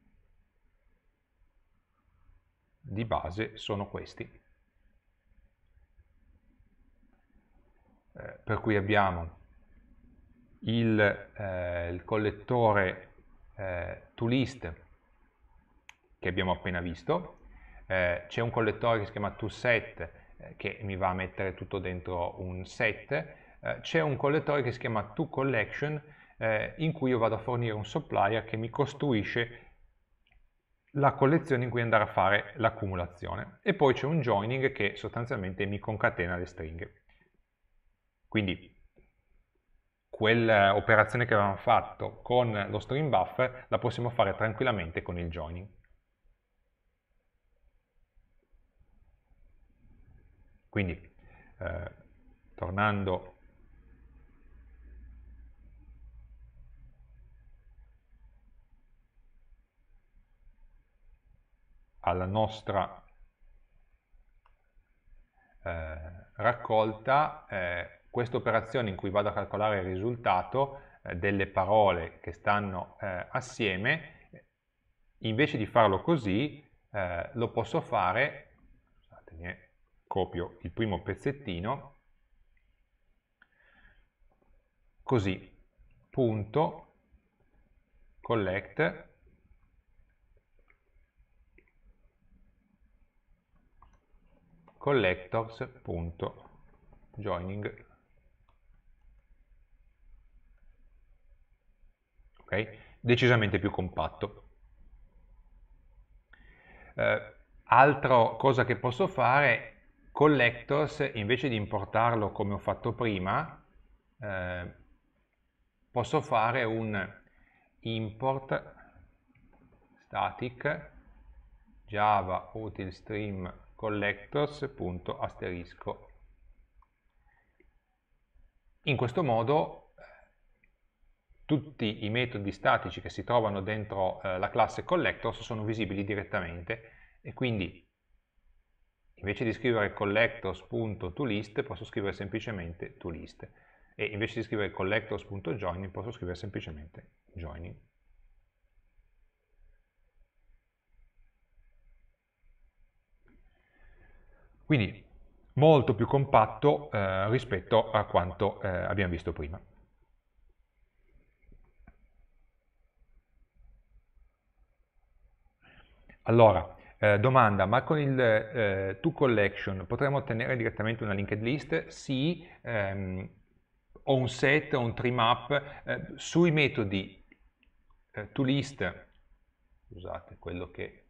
di base sono questi. Eh, per cui abbiamo il, eh, il collettore eh, toList che abbiamo appena visto, eh, c'è un collettore che si chiama toSet eh, che mi va a mettere tutto dentro un set, eh, c'è un collettore che si chiama toCollection eh, in cui io vado a fornire un supplier che mi costruisce la collezione in cui andare a fare l'accumulazione e poi c'è un joining che sostanzialmente mi concatena le stringhe. Quindi quell'operazione eh, che avevamo fatto con lo string buffer la possiamo fare tranquillamente con il joining. Quindi, eh, tornando alla nostra eh, raccolta eh, questa operazione in cui vado a calcolare il risultato eh, delle parole che stanno eh, assieme, invece di farlo così eh, lo posso fare, scusatemi, copio il primo pezzettino, così, punto, collect, collectors.joining okay? decisamente più compatto eh, altra cosa che posso fare collectors invece di importarlo come ho fatto prima eh, posso fare un import static java util stream collectors asterisco In questo modo tutti i metodi statici che si trovano dentro eh, la classe collectors sono visibili direttamente e quindi invece di scrivere collectors.toList posso scrivere semplicemente toList e invece di scrivere collectors.joining posso scrivere semplicemente joining. Quindi molto più compatto eh, rispetto a quanto eh, abbiamo visto prima. Allora, eh, domanda, ma con il eh, collection potremmo ottenere direttamente una linked list? Sì, ehm, o un set o un tree map eh, sui metodi eh, list, scusate, quello che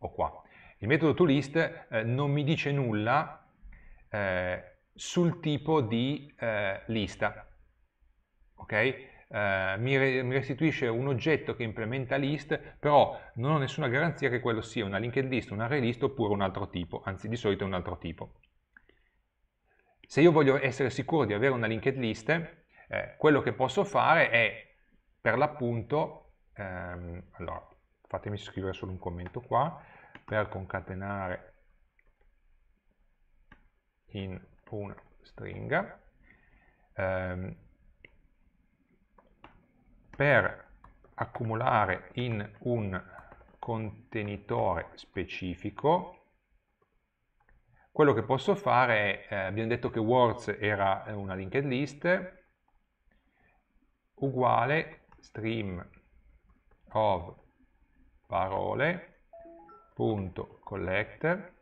ho qua, il metodo toList eh, non mi dice nulla eh, sul tipo di eh, lista, okay? Eh, mi, re mi restituisce un oggetto che implementa list, però non ho nessuna garanzia che quello sia una linked list, un array list oppure un altro tipo, anzi di solito è un altro tipo. Se io voglio essere sicuro di avere una linked list, eh, quello che posso fare è per l'appunto, ehm, allora fatemi scrivere solo un commento qua, per concatenare in una stringa ehm, per accumulare in un contenitore specifico quello che posso fare è, eh, abbiamo detto che words era una linked list uguale stream of parole collector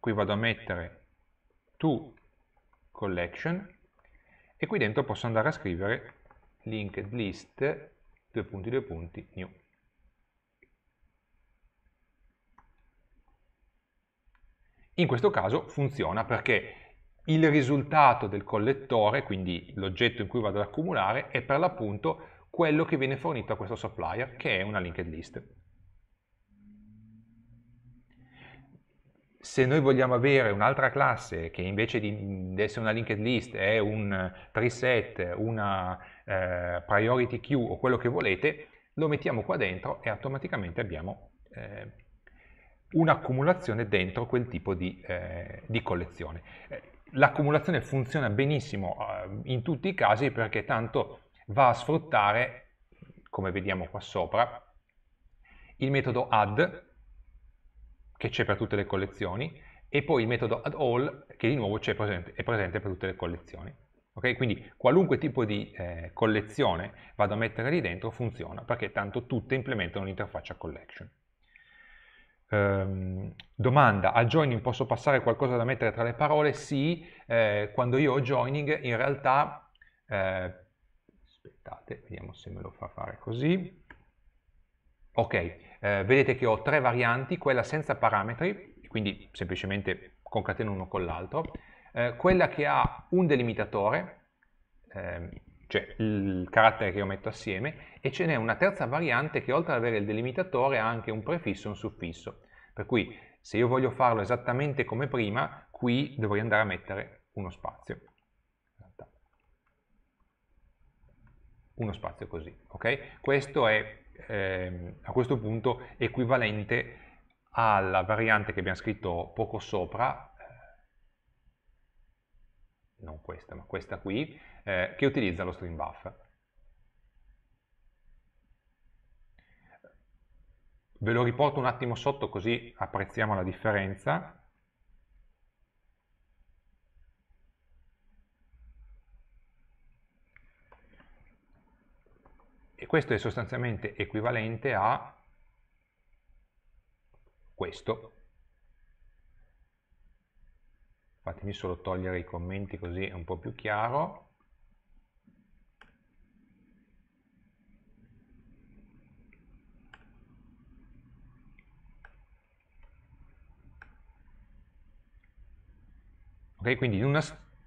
qui vado a mettere to collection e qui dentro posso andare a scrivere linked list due punti due punti new in questo caso funziona perché il risultato del collettore, quindi l'oggetto in cui vado ad accumulare, è per l'appunto quello che viene fornito a questo supplier, che è una linked list. se noi vogliamo avere un'altra classe che invece di, essere una linked list è un preset, una eh, priority queue o quello che volete, lo mettiamo qua dentro e automaticamente abbiamo eh, un'accumulazione dentro quel tipo di, eh, di collezione. Eh, l'accumulazione funziona benissimo eh, in tutti i casi perché tanto va a sfruttare, come vediamo qua sopra, il metodo add che c'è per tutte le collezioni, e poi il metodo add all, che di nuovo è presente, è presente per tutte le collezioni. Okay? Quindi qualunque tipo di eh, collezione vado a mettere lì dentro funziona, perché tanto tutte implementano l'interfaccia collection. Um, domanda, a joining posso passare qualcosa da mettere tra le parole? Sì, eh, quando io ho joining in realtà, eh, aspettate, vediamo se me lo fa fare così, ok, eh, vedete che ho tre varianti, quella senza parametri, quindi semplicemente concateno uno con l'altro, eh, quella che ha un delimitatore, eh, cioè il carattere che io metto assieme, e ce n'è una terza variante che oltre ad avere il delimitatore ha anche un prefisso e un suffisso. Per cui se io voglio farlo esattamente come prima, qui dovrei andare a mettere uno spazio. Uno spazio così, ok? Questo è eh, a questo punto equivalente alla variante che abbiamo scritto poco sopra, eh, non questa ma questa qui, eh, che utilizza lo string buffer. Ve lo riporto un attimo sotto così apprezziamo la differenza. questo è sostanzialmente equivalente a questo. Fatemi solo togliere i commenti così è un po' più chiaro. Ok, quindi in una,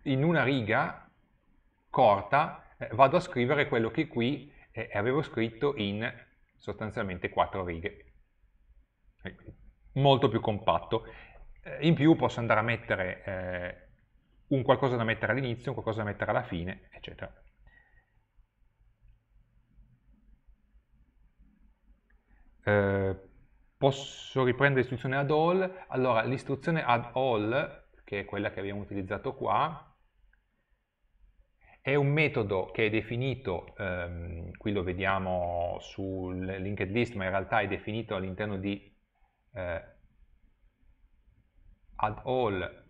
in una, riga corta eh, vado a scrivere quello che qui e avevo scritto in sostanzialmente quattro righe. Eh, molto più compatto. Eh, in più posso andare a mettere eh, un qualcosa da mettere all'inizio, un qualcosa da mettere alla fine, eccetera. Eh, posso riprendere l'istruzione ad all, allora l'istruzione ad all, che è quella che abbiamo utilizzato qua, è un metodo che è definito, ehm, qui lo vediamo sul linked list, ma in realtà è definito all'interno di eh, add all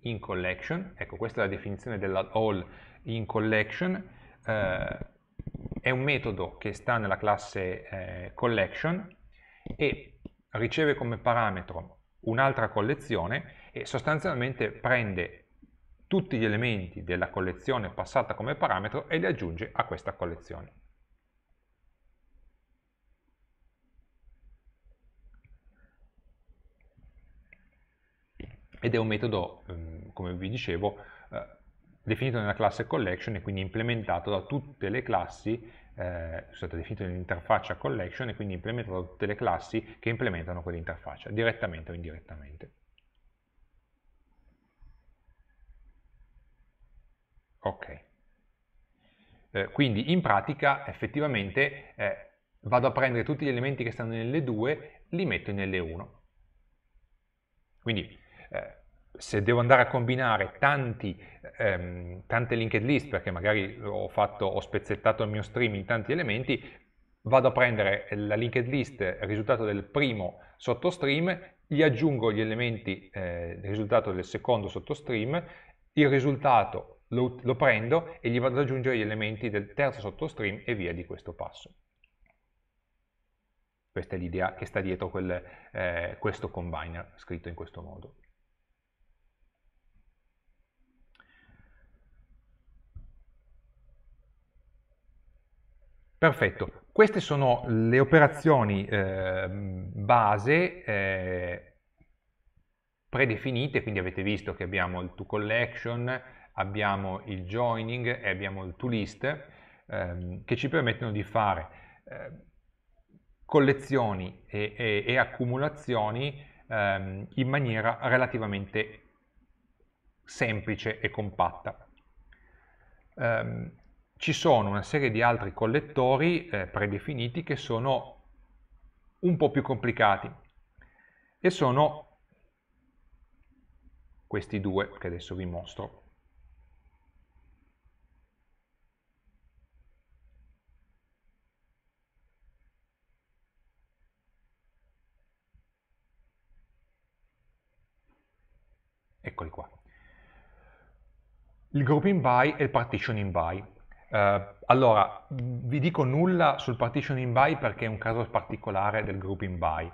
in collection, ecco questa è la definizione dell'add all in collection, eh, è un metodo che sta nella classe eh, collection e riceve come parametro un'altra collezione e sostanzialmente prende tutti gli elementi della collezione passata come parametro e li aggiunge a questa collezione. Ed è un metodo, ehm, come vi dicevo, eh, definito nella classe collection e quindi implementato da tutte le classi, eh, scusate, definito nell'interfaccia collection e quindi implementato da tutte le classi che implementano quell'interfaccia, direttamente o indirettamente. Ok. Eh, quindi in pratica effettivamente eh, vado a prendere tutti gli elementi che stanno nelle 2, li metto nelle 1. Quindi eh, se devo andare a combinare tanti, ehm, tante linked list, perché magari ho, fatto, ho spezzettato il mio stream in tanti elementi, vado a prendere la linked list risultato del primo sottostream, gli aggiungo gli elementi eh, risultato del secondo sottostream, il risultato lo, lo prendo e gli vado ad aggiungere gli elementi del terzo sottostream e via di questo passo. Questa è l'idea che sta dietro quel, eh, questo combiner scritto in questo modo. Perfetto, queste sono le operazioni eh, base eh, predefinite, quindi avete visto che abbiamo il toCollection, abbiamo il joining e abbiamo il toList ehm, che ci permettono di fare eh, collezioni e, e, e accumulazioni ehm, in maniera relativamente semplice e compatta. Ehm, ci sono una serie di altri collettori eh, predefiniti che sono un po' più complicati e sono questi due che adesso vi mostro. Il grouping by e il partitioning by. Eh, allora, vi dico nulla sul partitioning by perché è un caso particolare del grouping by.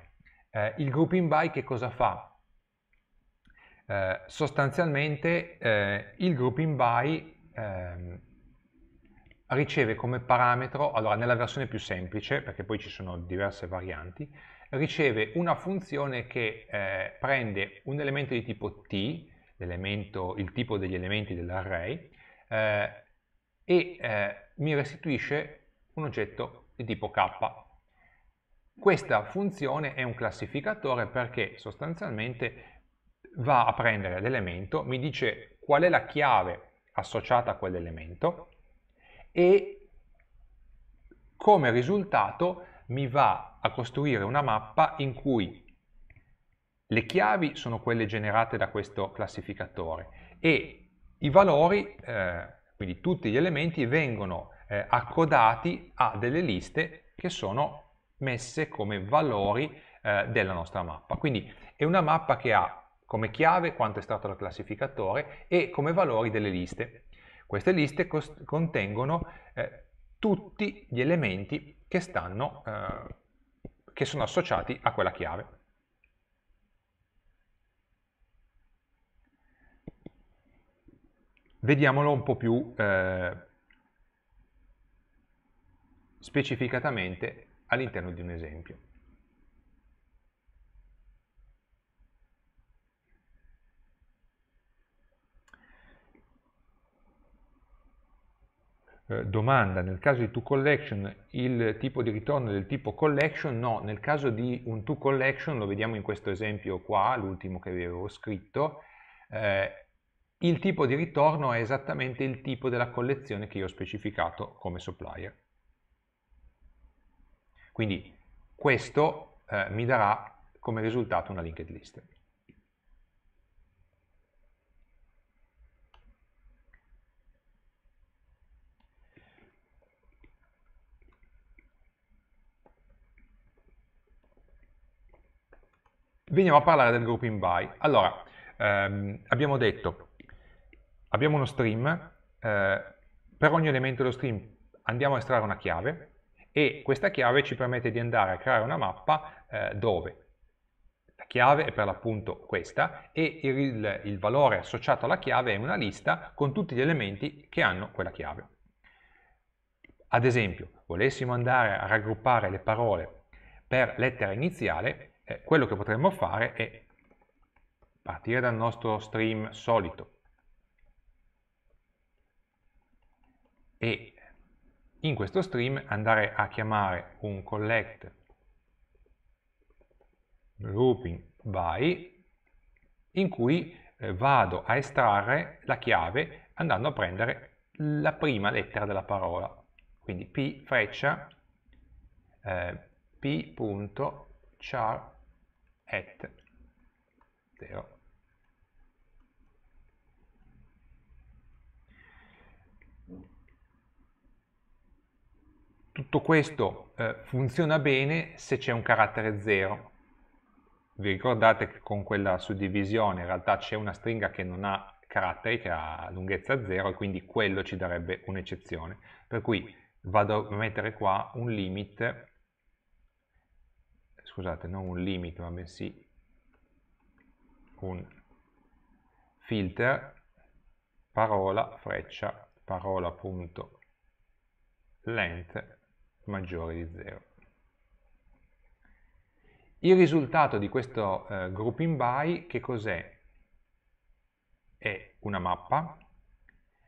Eh, il grouping by che cosa fa? Eh, sostanzialmente eh, il grouping by ehm, riceve come parametro, allora nella versione più semplice, perché poi ci sono diverse varianti, riceve una funzione che eh, prende un elemento di tipo t, il tipo degli elementi dell'array, eh, e eh, mi restituisce un oggetto di tipo k. Questa funzione è un classificatore perché sostanzialmente va a prendere l'elemento, mi dice qual è la chiave associata a quell'elemento e come risultato mi va a costruire una mappa in cui le chiavi sono quelle generate da questo classificatore e i valori, eh, quindi tutti gli elementi, vengono eh, accodati a delle liste che sono messe come valori eh, della nostra mappa. Quindi è una mappa che ha come chiave quanto è stato dal classificatore e come valori delle liste. Queste liste contengono eh, tutti gli elementi che, stanno, eh, che sono associati a quella chiave. Vediamolo un po' più eh, specificatamente all'interno di un esempio. Eh, domanda, nel caso di toCollection il tipo di ritorno è del tipo collection? No, nel caso di un toCollection, lo vediamo in questo esempio qua, l'ultimo che avevo scritto, eh, il tipo di ritorno è esattamente il tipo della collezione che io ho specificato come supplier. Quindi questo eh, mi darà come risultato una linked list. Veniamo a parlare del grouping by. Allora, ehm, abbiamo detto abbiamo uno stream, eh, per ogni elemento dello stream andiamo a estrarre una chiave e questa chiave ci permette di andare a creare una mappa eh, dove la chiave è per l'appunto questa e il, il, valore associato alla chiave è una lista con tutti gli elementi che hanno quella chiave. Ad esempio, volessimo andare a raggruppare le parole per lettera iniziale, eh, quello che potremmo fare è partire dal nostro stream solito, e in questo stream andare a chiamare un collect looping by in cui eh, vado a estrarre la chiave andando a prendere la prima lettera della parola quindi p freccia eh, p.char at 0 tutto questo eh, funziona bene se c'è un carattere 0. Vi ricordate che con quella suddivisione in realtà c'è una stringa che non ha caratteri, che ha lunghezza 0 e quindi quello ci darebbe un'eccezione. Per cui vado a mettere qua un limit, scusate, non un limit ma bensì un filter parola freccia parola.length maggiore di 0. Il risultato di questo eh, grouping by che cos'è? È una mappa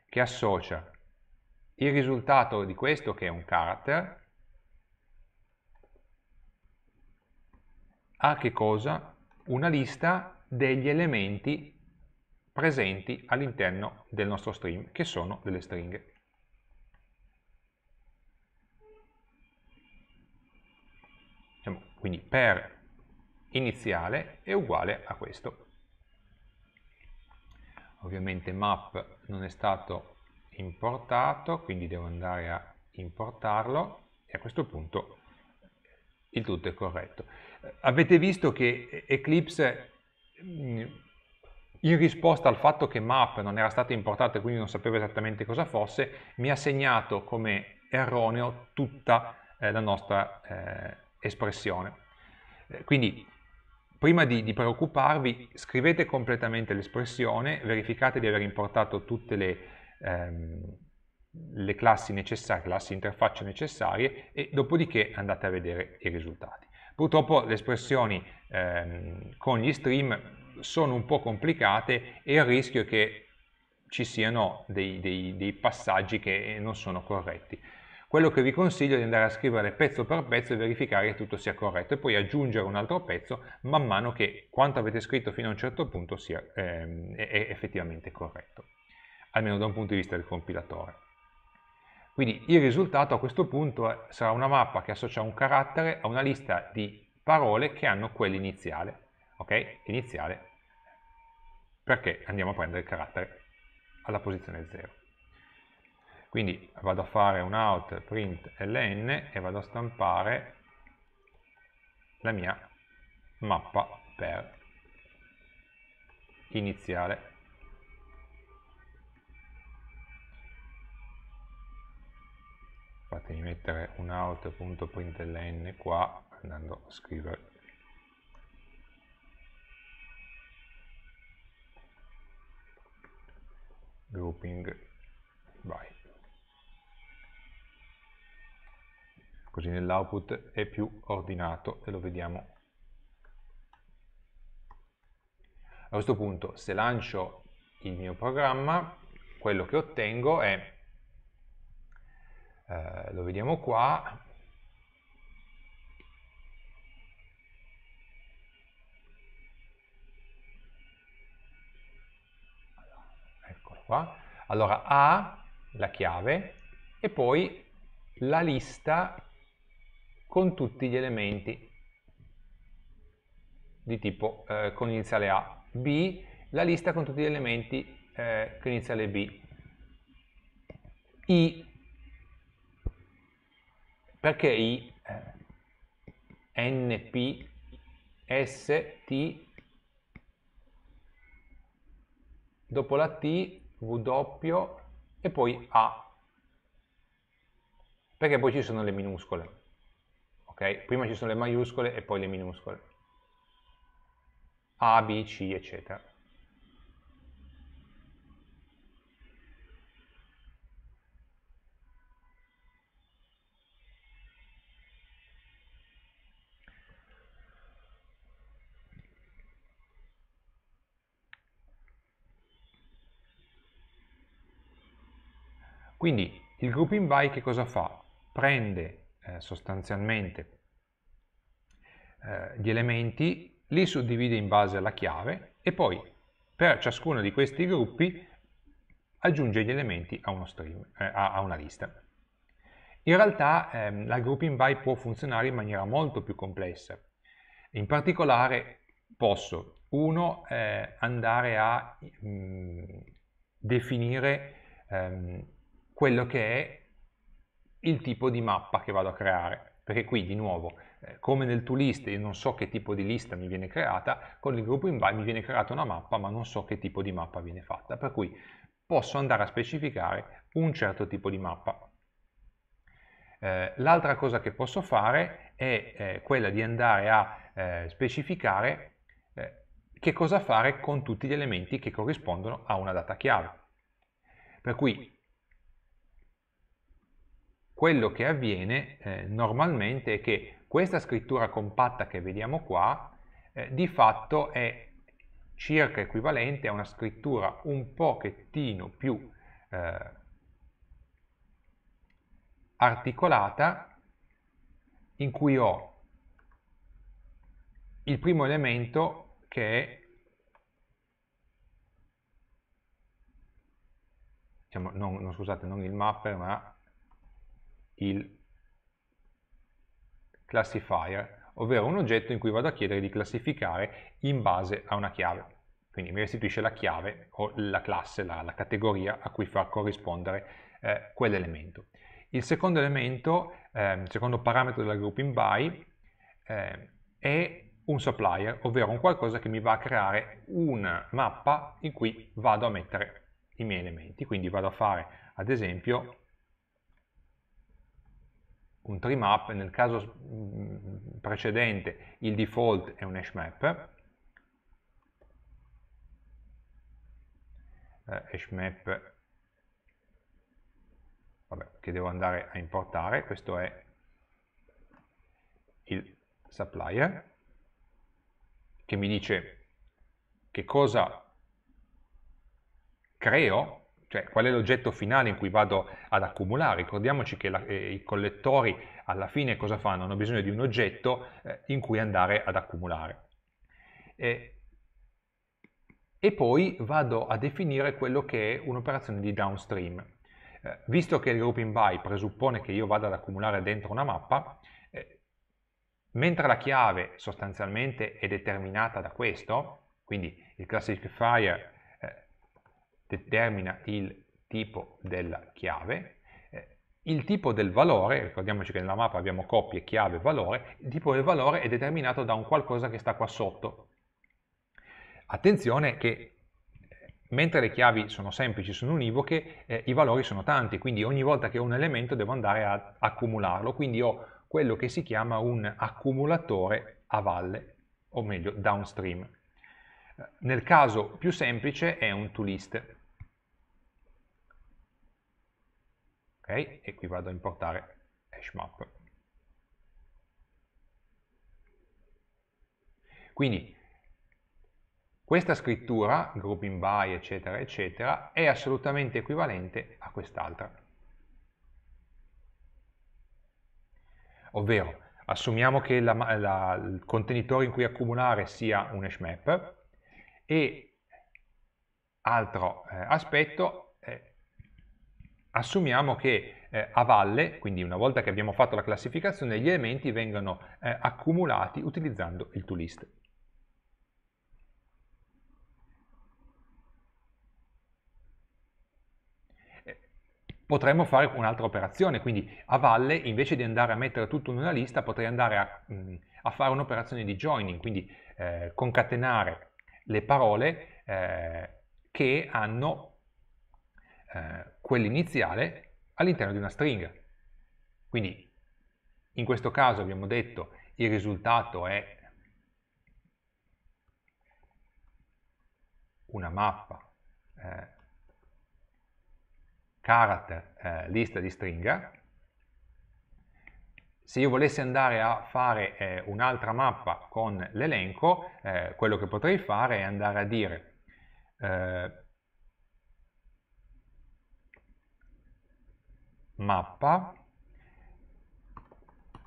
che associa il risultato di questo che è un character a che cosa? Una lista degli elementi presenti all'interno del nostro stream che sono delle stringhe. quindi per iniziale è uguale a questo. Ovviamente map non è stato importato, quindi devo andare a importarlo e a questo punto il tutto è corretto. Avete visto che Eclipse mm, in risposta al fatto che map non era stato importato e quindi non sapevo esattamente cosa fosse, mi ha segnato come erroneo tutta eh, la nostra eh, espressione. Eh, quindi prima di, di preoccuparvi scrivete completamente l'espressione, verificate di aver importato tutte le, ehm, le classi necessarie, classi interfacce necessarie e dopodiché andate a vedere i risultati. Purtroppo le espressioni ehm, con gli stream sono un po' complicate e il rischio è che ci siano dei, dei, dei passaggi che non sono corretti quello che vi consiglio è di andare a scrivere pezzo per pezzo e verificare che tutto sia corretto e poi aggiungere un altro pezzo man mano che quanto avete scritto fino a un certo punto sia, eh, è effettivamente corretto, almeno da un punto di vista del compilatore. Quindi il risultato a questo punto sarà una mappa che associa un carattere a una lista di parole che hanno quell'iniziale, ok? Iniziale, perché andiamo a prendere il carattere alla posizione 0. Quindi vado a fare un out print ln e vado a stampare la mia mappa per iniziale. Fatemi mettere un out.println qua andando a scrivere grouping by così nell'output è più ordinato e lo vediamo. A questo punto se lancio il mio programma, quello che ottengo è, eh, lo vediamo qua, eccolo qua, allora A, la chiave, e poi la lista con tutti gli elementi di tipo eh, con iniziale A, B, la lista con tutti gli elementi eh, con iniziale B, I, perché I? Eh, N, P, S, T, dopo la T, W e poi A, perché poi ci sono le minuscole ok? Prima ci sono le maiuscole e poi le minuscole. A, B, C, eccetera. Quindi il grouping by che cosa fa? Prende eh, sostanzialmente eh, gli elementi, li suddivide in base alla chiave e poi per ciascuno di questi gruppi aggiunge gli elementi a, stream, eh, a, a una lista. In realtà ehm, la grouping by può funzionare in maniera molto più complessa. In particolare posso, uno, eh, andare a mh, mm, definire ehm, quello che è il tipo di mappa che vado a creare, perché qui di nuovo, eh, come nel toList io non so che tipo di lista mi viene creata, con il gruppo in mi viene creata una mappa ma non so che tipo di mappa viene fatta, per cui posso andare a specificare un certo tipo di mappa. Eh, L'altra cosa che posso fare è eh, quella di andare a eh, specificare eh, che cosa fare con tutti gli elementi che corrispondono a una data chiave. Per cui quello che avviene eh, normalmente è che questa scrittura compatta che vediamo qua eh, di fatto è circa equivalente a una scrittura un pochettino più eh, articolata in cui ho il primo elemento che è diciamo, non, non, scusate, non il mapper ma il classifier, ovvero un oggetto in cui vado a chiedere di classificare in base a una chiave. Quindi mi restituisce la chiave o la classe, la, la categoria a cui far corrispondere eh, quell'elemento. Il secondo elemento, eh, il secondo parametro della grouping by eh, è un supplier, ovvero un qualcosa che mi va a creare una mappa in cui vado a mettere i miei elementi. Quindi vado a fare, ad esempio, un tree map, nel caso mm, precedente il default è un hash map, eh, hash map vabbè, che devo andare a importare, questo è il supplier che mi dice che cosa creo cioè qual è l'oggetto finale in cui vado ad accumulare. Ricordiamoci che la, eh, i collettori alla fine cosa fanno? Hanno bisogno di un oggetto eh, in cui andare ad accumulare. E, e, poi vado a definire quello che è un'operazione di downstream. Eh, visto che il grouping by presuppone che io vada ad accumulare dentro una mappa, eh, mentre la chiave sostanzialmente è determinata da questo, quindi il classifier determina il tipo della chiave, eh, il tipo del valore, ricordiamoci che nella mappa abbiamo coppie, chiave, valore, il tipo del valore è determinato da un qualcosa che sta qua sotto. Attenzione che eh, mentre le chiavi sono semplici, sono univoche, eh, i valori sono tanti, quindi ogni volta che ho un elemento devo andare ad accumularlo, quindi ho quello che si chiama un accumulatore a valle, o meglio downstream. Eh, nel caso più semplice è un toList. ok? E qui vado a importare hashmap. Quindi questa scrittura, grouping by, eccetera, eccetera, è assolutamente equivalente a quest'altra. Ovvero, assumiamo che la, la, il contenitore in cui accumulare sia un hash e altro eh, aspetto, assumiamo che eh, a valle, quindi una volta che abbiamo fatto la classificazione, gli elementi vengano eh, accumulati utilizzando il toList. Potremmo fare un'altra operazione, quindi a valle invece di andare a mettere tutto in una lista potrei andare a, mm, a fare un'operazione di joining, quindi eh, concatenare le parole eh, che hanno eh, quell'iniziale all'interno di una stringa. Quindi in questo caso abbiamo detto il risultato è una mappa eh, character eh, lista di stringa. Se io volessi andare a fare eh, un'altra mappa con l'elenco, eh, quello che potrei fare è andare a dire eh, mappa,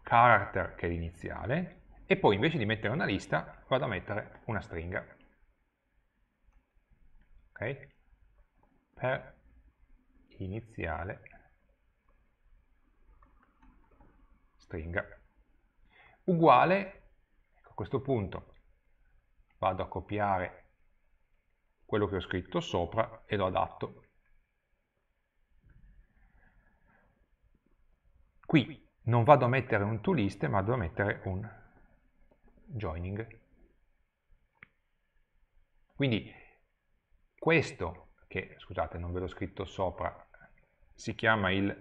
character che è l'iniziale, e poi invece di mettere una lista vado a mettere una stringa. Ok? Per iniziale stringa. Uguale, ecco, a questo punto vado a copiare quello che ho scritto sopra e lo adatto Qui non vado a mettere un toList, ma vado a mettere un joining. Quindi questo, che scusate non ve l'ho scritto sopra, si chiama il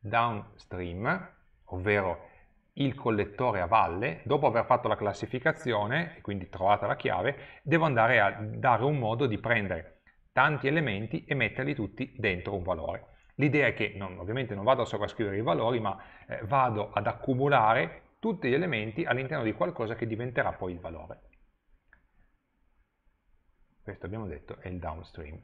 downstream, ovvero il collettore a valle, dopo aver fatto la classificazione, e quindi trovata la chiave, devo andare a dare un modo di prendere tanti elementi e metterli tutti dentro un valore. L'idea è che non, ovviamente non vado a sovrascrivere i valori, ma eh, vado ad accumulare tutti gli elementi all'interno di qualcosa che diventerà poi il valore. Questo abbiamo detto è il downstream.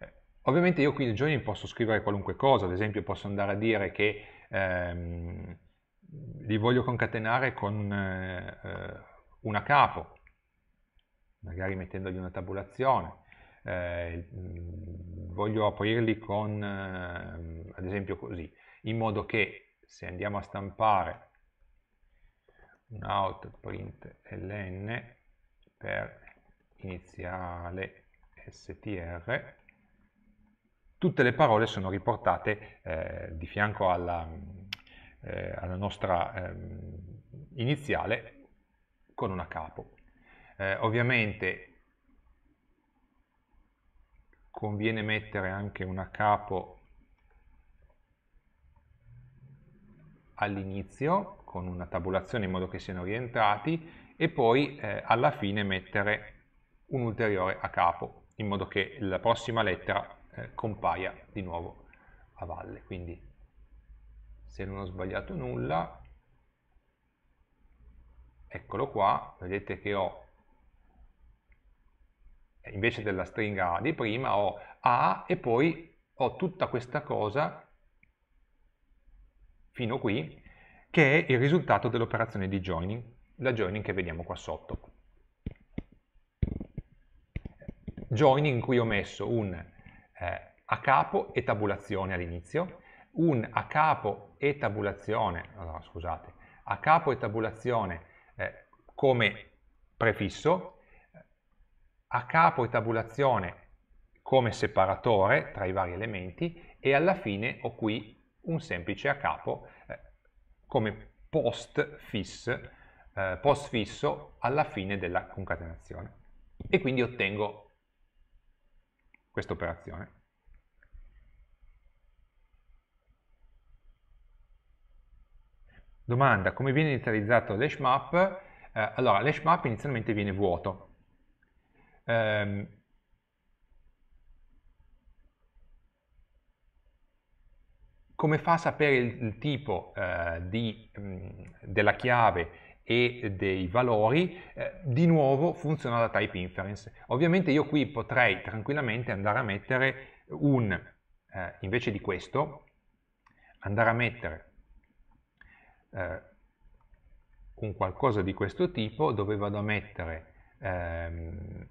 Eh, ovviamente io qui in join posso scrivere qualunque cosa, ad esempio posso andare a dire che ehm, li voglio concatenare con eh, eh, una capo, magari mettendogli una tabulazione, eh, mm, voglio aprirli con, eh, ad esempio così, in modo che se andiamo a stampare un out print ln per iniziale str, tutte le parole sono riportate eh, di fianco alla, mm, eh, alla nostra eh, iniziale con una capo. Eh, ovviamente conviene mettere anche una capo all'inizio con una tabulazione in modo che siano rientrati e poi eh, alla fine mettere un ulteriore a capo in modo che la prossima lettera eh, compaia di nuovo a valle quindi se non ho sbagliato nulla eccolo qua vedete che ho invece della stringa A di prima ho A e poi ho tutta questa cosa fino qui che è il risultato dell'operazione di joining la joining che vediamo qua sotto joining in cui ho messo un eh, a capo e tabulazione all'inizio un a capo e tabulazione, no, scusate, a capo e tabulazione eh, come prefisso, a capo e tabulazione come separatore tra i vari elementi e alla fine ho qui un semplice a capo eh, come post, fis, eh, post fisso alla fine della concatenazione. E quindi ottengo questa operazione. Domanda, come viene inizializzato l'hashMap? Eh, allora, l'hashMap inizialmente viene vuoto. Um, come fa a sapere il, il tipo eh, di, mh, mm, della chiave e dei valori, eh, di nuovo funziona la type inference. Ovviamente io qui potrei tranquillamente andare a mettere un, eh, invece di questo, andare a mettere eh, un qualcosa di questo tipo dove vado a mettere ehm,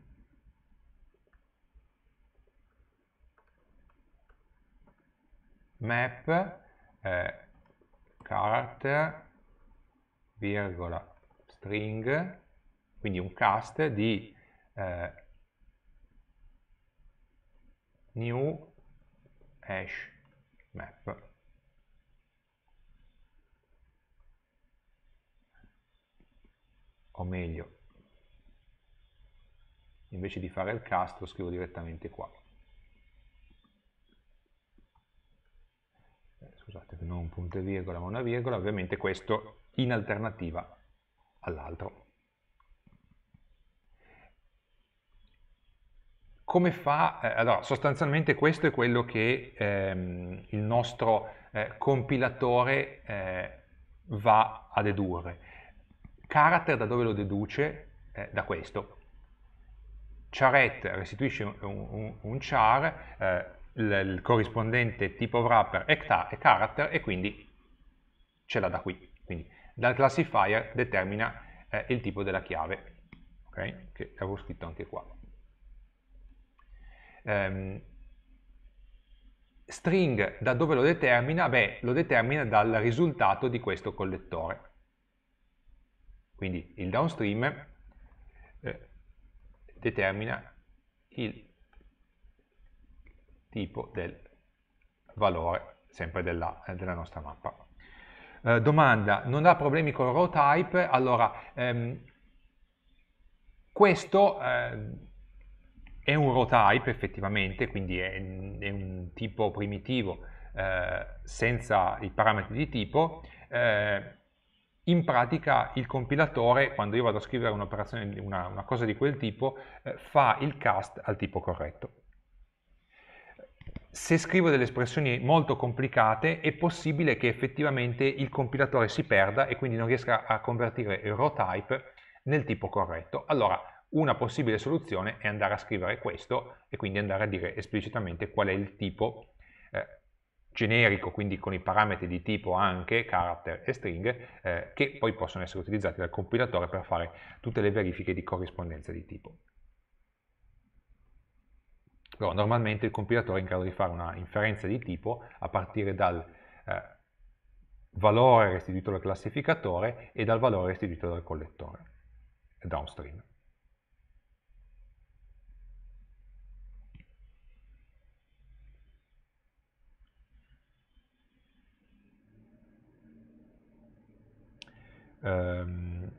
map eh, character virgola string quindi un cast di eh, new hash map o meglio invece di fare il cast lo scrivo direttamente qua eh, scusate non punto e virgola ma una virgola ovviamente questo in alternativa all'altro come fa eh, allora sostanzialmente questo è quello che ehm, il nostro eh, compilatore eh, va a dedurre Character da dove lo deduce? Eh, da questo. Charet restituisce un, un, un char, eh, il, il, corrispondente tipo wrapper è, character e quindi ce l'ha da qui. Quindi dal classifier determina eh, il tipo della chiave, okay? che avevo scritto anche qua. Um, string da dove lo determina? Beh, lo determina dal risultato di questo collettore. Quindi il downstream eh, determina il tipo del valore sempre della, eh, della nostra mappa. Eh, domanda, non ha problemi con row type? Allora, ehm, questo eh, è un row type effettivamente, quindi è, è un tipo primitivo eh, senza i parametri di tipo, eh, in pratica il compilatore, quando io vado a scrivere una, una, cosa di quel tipo, eh, fa il cast al tipo corretto. Se scrivo delle espressioni molto complicate è possibile che effettivamente il compilatore si perda e quindi non riesca a convertire il raw type nel tipo corretto. Allora, una possibile soluzione è andare a scrivere questo e quindi andare a dire esplicitamente qual è il tipo eh, generico, quindi con i parametri di tipo anche, character e string, eh, che poi possono essere utilizzati dal compilatore per fare tutte le verifiche di corrispondenza di tipo. Però normalmente il compilatore è in grado di fare una inferenza di tipo a partire dal eh, valore restituito dal classificatore e dal valore restituito dal collettore downstream. ehm,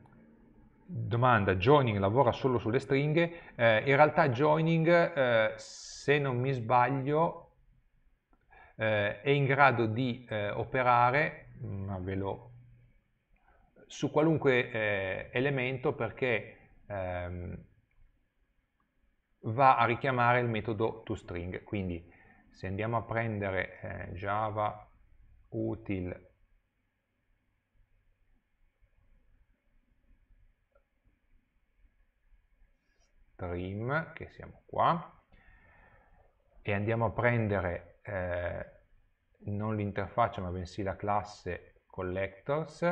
domanda, joining lavora solo sulle stringhe, eh, in realtà joining, eh, se non mi sbaglio, eh, è in grado di eh, operare, ma ve lo su qualunque eh, elemento perché ehm, va a richiamare il metodo toString, quindi se andiamo a prendere eh, java util trim, che siamo qua, e andiamo a prendere eh, non l'interfaccia ma bensì la classe collectors,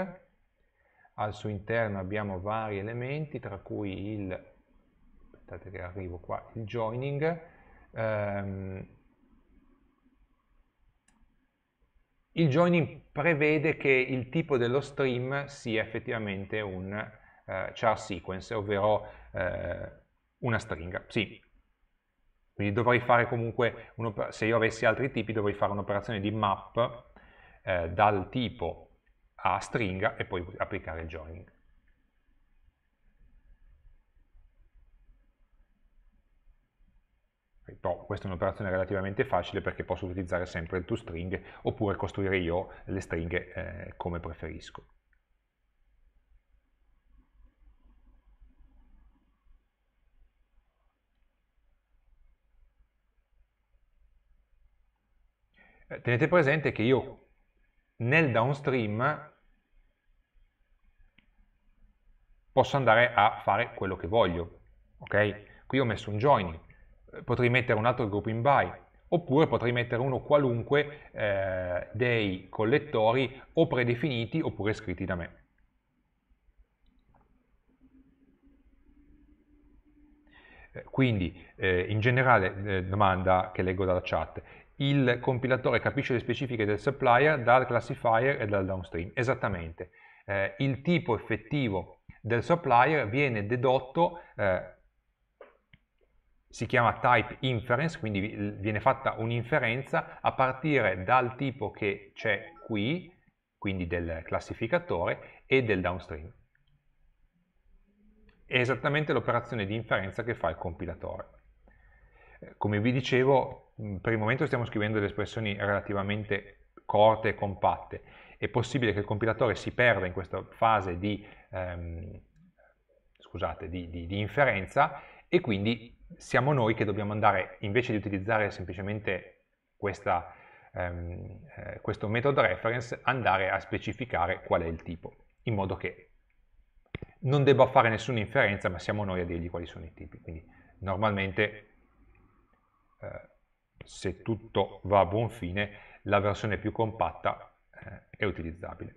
al suo interno abbiamo vari elementi tra cui il, aspettate che arrivo qua, il joining, ehm, il joining prevede che il tipo dello stream sia effettivamente un eh, char sequence, ovvero eh, una stringa, sì. Quindi dovrei fare comunque, se io avessi altri tipi, dovrei fare un'operazione di map eh, dal tipo a stringa e poi applicare il join. Però questa è un'operazione relativamente facile perché posso utilizzare sempre il toString oppure costruire io le stringhe eh, come preferisco. tenete presente che io nel downstream posso andare a fare quello che voglio, ok? Qui ho messo un join, eh, potrei mettere un altro grouping by, oppure potrei mettere uno qualunque eh, dei collettori o predefiniti oppure scritti da me. Eh, quindi, eh, in generale, eh, domanda che leggo dalla chat, il compilatore capisce le specifiche del supplier dal classifier e dal downstream. Esattamente, eh, il tipo effettivo del supplier viene dedotto, eh, si chiama type inference, quindi viene fatta un'inferenza a partire dal tipo che c'è qui, quindi del classificatore, e del downstream. È esattamente l'operazione di inferenza che fa il compilatore. Come vi dicevo, mm, per il momento stiamo scrivendo delle espressioni relativamente corte e compatte. È possibile che il compilatore si perda in questa fase di, ehm, scusate, di, di, di inferenza e quindi siamo noi che dobbiamo andare, invece di utilizzare semplicemente questa, ehm, eh, questo metodo reference, andare a specificare qual è il tipo, in modo che non debba fare nessuna inferenza, ma siamo noi a dirgli quali sono i tipi. Quindi normalmente eh, se tutto va a buon fine, la versione più compatta eh, è utilizzabile.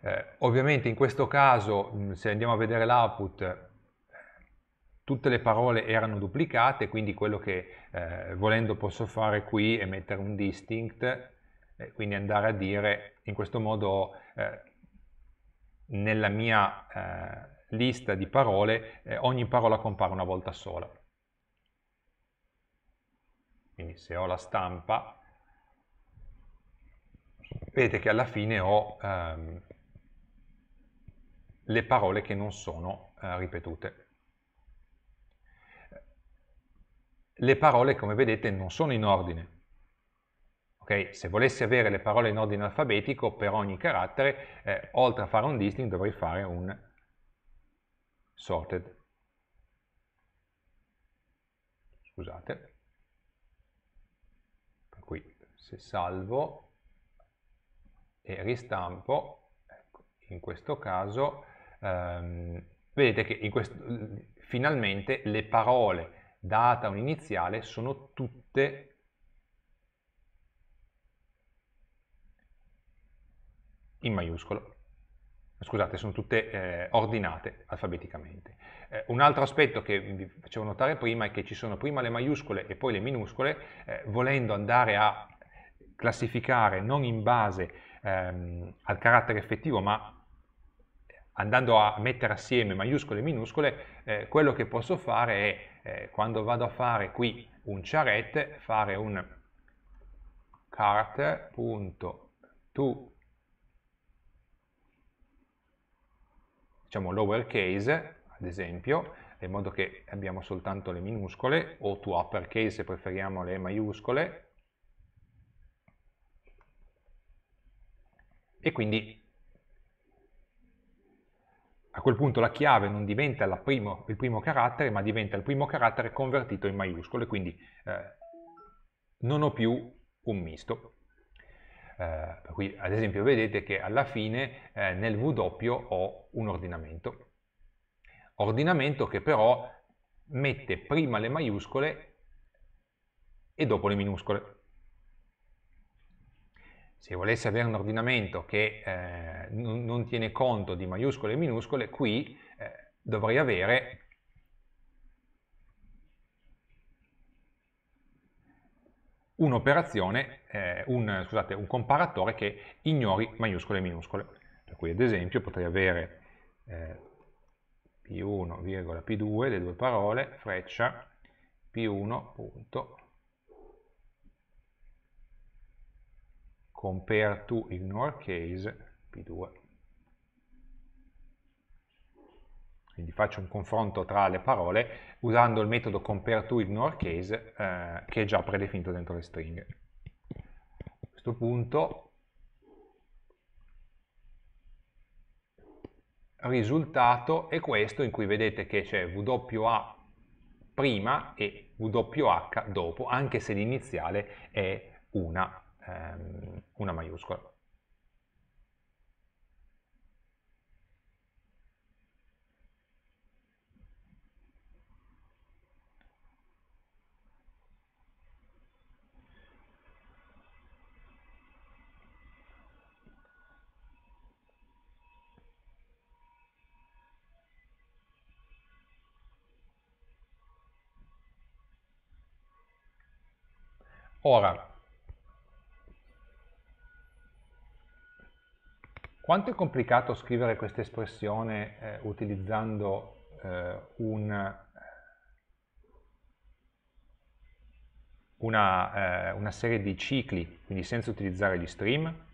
Eh, ovviamente in questo caso, se andiamo a vedere l'output, eh, tutte le parole erano duplicate, quindi quello che eh, volendo posso fare qui è mettere un distinct, eh, quindi andare a dire in questo modo eh, nella mia lista di parole, eh, ogni parola compare una volta sola. Quindi se ho la stampa, vedete che alla fine ho ehm, le parole che non sono eh, ripetute. Le parole, come vedete, non sono in ordine, Okay. Se volessi avere le parole in ordine alfabetico per ogni carattere, eh, oltre a fare un listing dovrei fare un sorted. Scusate. Per cui se salvo e ristampo, ecco, in questo caso ehm, vedete che questo, finalmente le parole data un iniziale sono tutte in maiuscolo scusate, sono tutte eh, ordinate alfabeticamente. Eh, un altro aspetto che vi facevo notare prima è che ci sono prima le maiuscole e poi le minuscole, eh, volendo andare a classificare non in base ehm, al carattere effettivo, ma andando a mettere assieme maiuscole e minuscole, eh, quello che posso fare è, eh, quando vado a fare qui un charret, fare un character.to diciamo lowercase, ad esempio, in modo che abbiamo soltanto le minuscole, o to uppercase se preferiamo le maiuscole, e quindi a quel punto la chiave non diventa la primo, il primo carattere, ma diventa il primo carattere convertito in maiuscole, quindi eh, non ho più un misto. Eh, per cui ad esempio vedete che alla fine eh, nel W ho un ordinamento, ordinamento che però mette prima le maiuscole e dopo le minuscole. Se volessi avere un ordinamento che eh, non tiene conto di maiuscole e minuscole, qui eh, dovrei avere un'operazione, eh, un, scusate, un comparatore che ignori maiuscole e minuscole. Per cui ad esempio potrei avere eh, P1, P2, le due parole, freccia, P1, punto, compare to ignore case, P2. quindi faccio un confronto tra le parole usando il metodo compare to ignore case eh, che è già predefinito dentro le stringhe. A questo punto risultato è questo in cui vedete che c'è WA prima e WH dopo, anche se l'iniziale è una, ehm, una maiuscola. Ora, quanto è complicato scrivere questa espressione eh, utilizzando eh, un, una, eh, una serie di cicli, quindi senza utilizzare gli stream?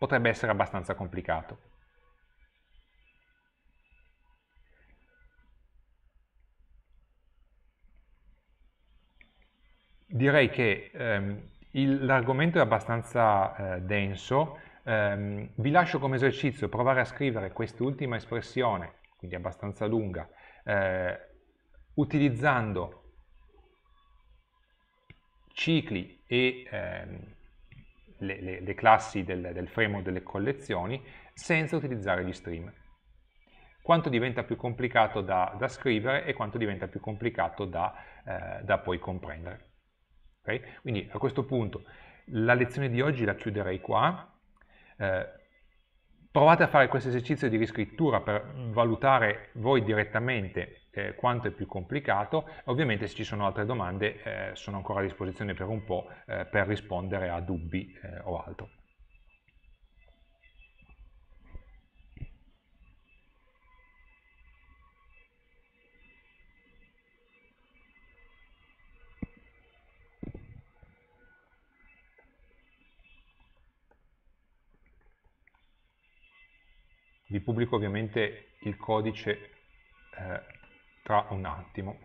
Potrebbe essere abbastanza complicato. direi che ehm, l'argomento è abbastanza eh, denso, ehm, vi lascio come esercizio provare a scrivere quest'ultima espressione, quindi abbastanza lunga, eh, utilizzando cicli e ehm, le, le, le, classi del, del framework delle collezioni senza utilizzare gli stream. Quanto diventa più complicato da, da scrivere e quanto diventa più complicato da, eh, da poi comprendere. Okay? Quindi a questo punto la lezione di oggi la chiuderei qua. Eh, provate a fare questo esercizio di riscrittura per valutare voi direttamente eh, quanto è più complicato. Ovviamente se ci sono altre domande eh, sono ancora a disposizione per un po' eh, per rispondere a dubbi eh, o altro. vi pubblico ovviamente il codice eh, tra un attimo.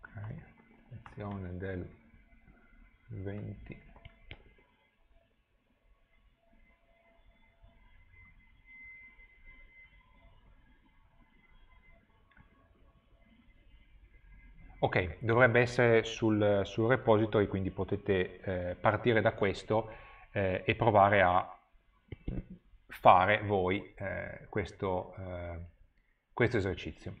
ok sezione del 20 ok dovrebbe essere sul, sul repository quindi potete eh, partire da questo eh, e provare a fare voi eh, questo, eh, questo esercizio.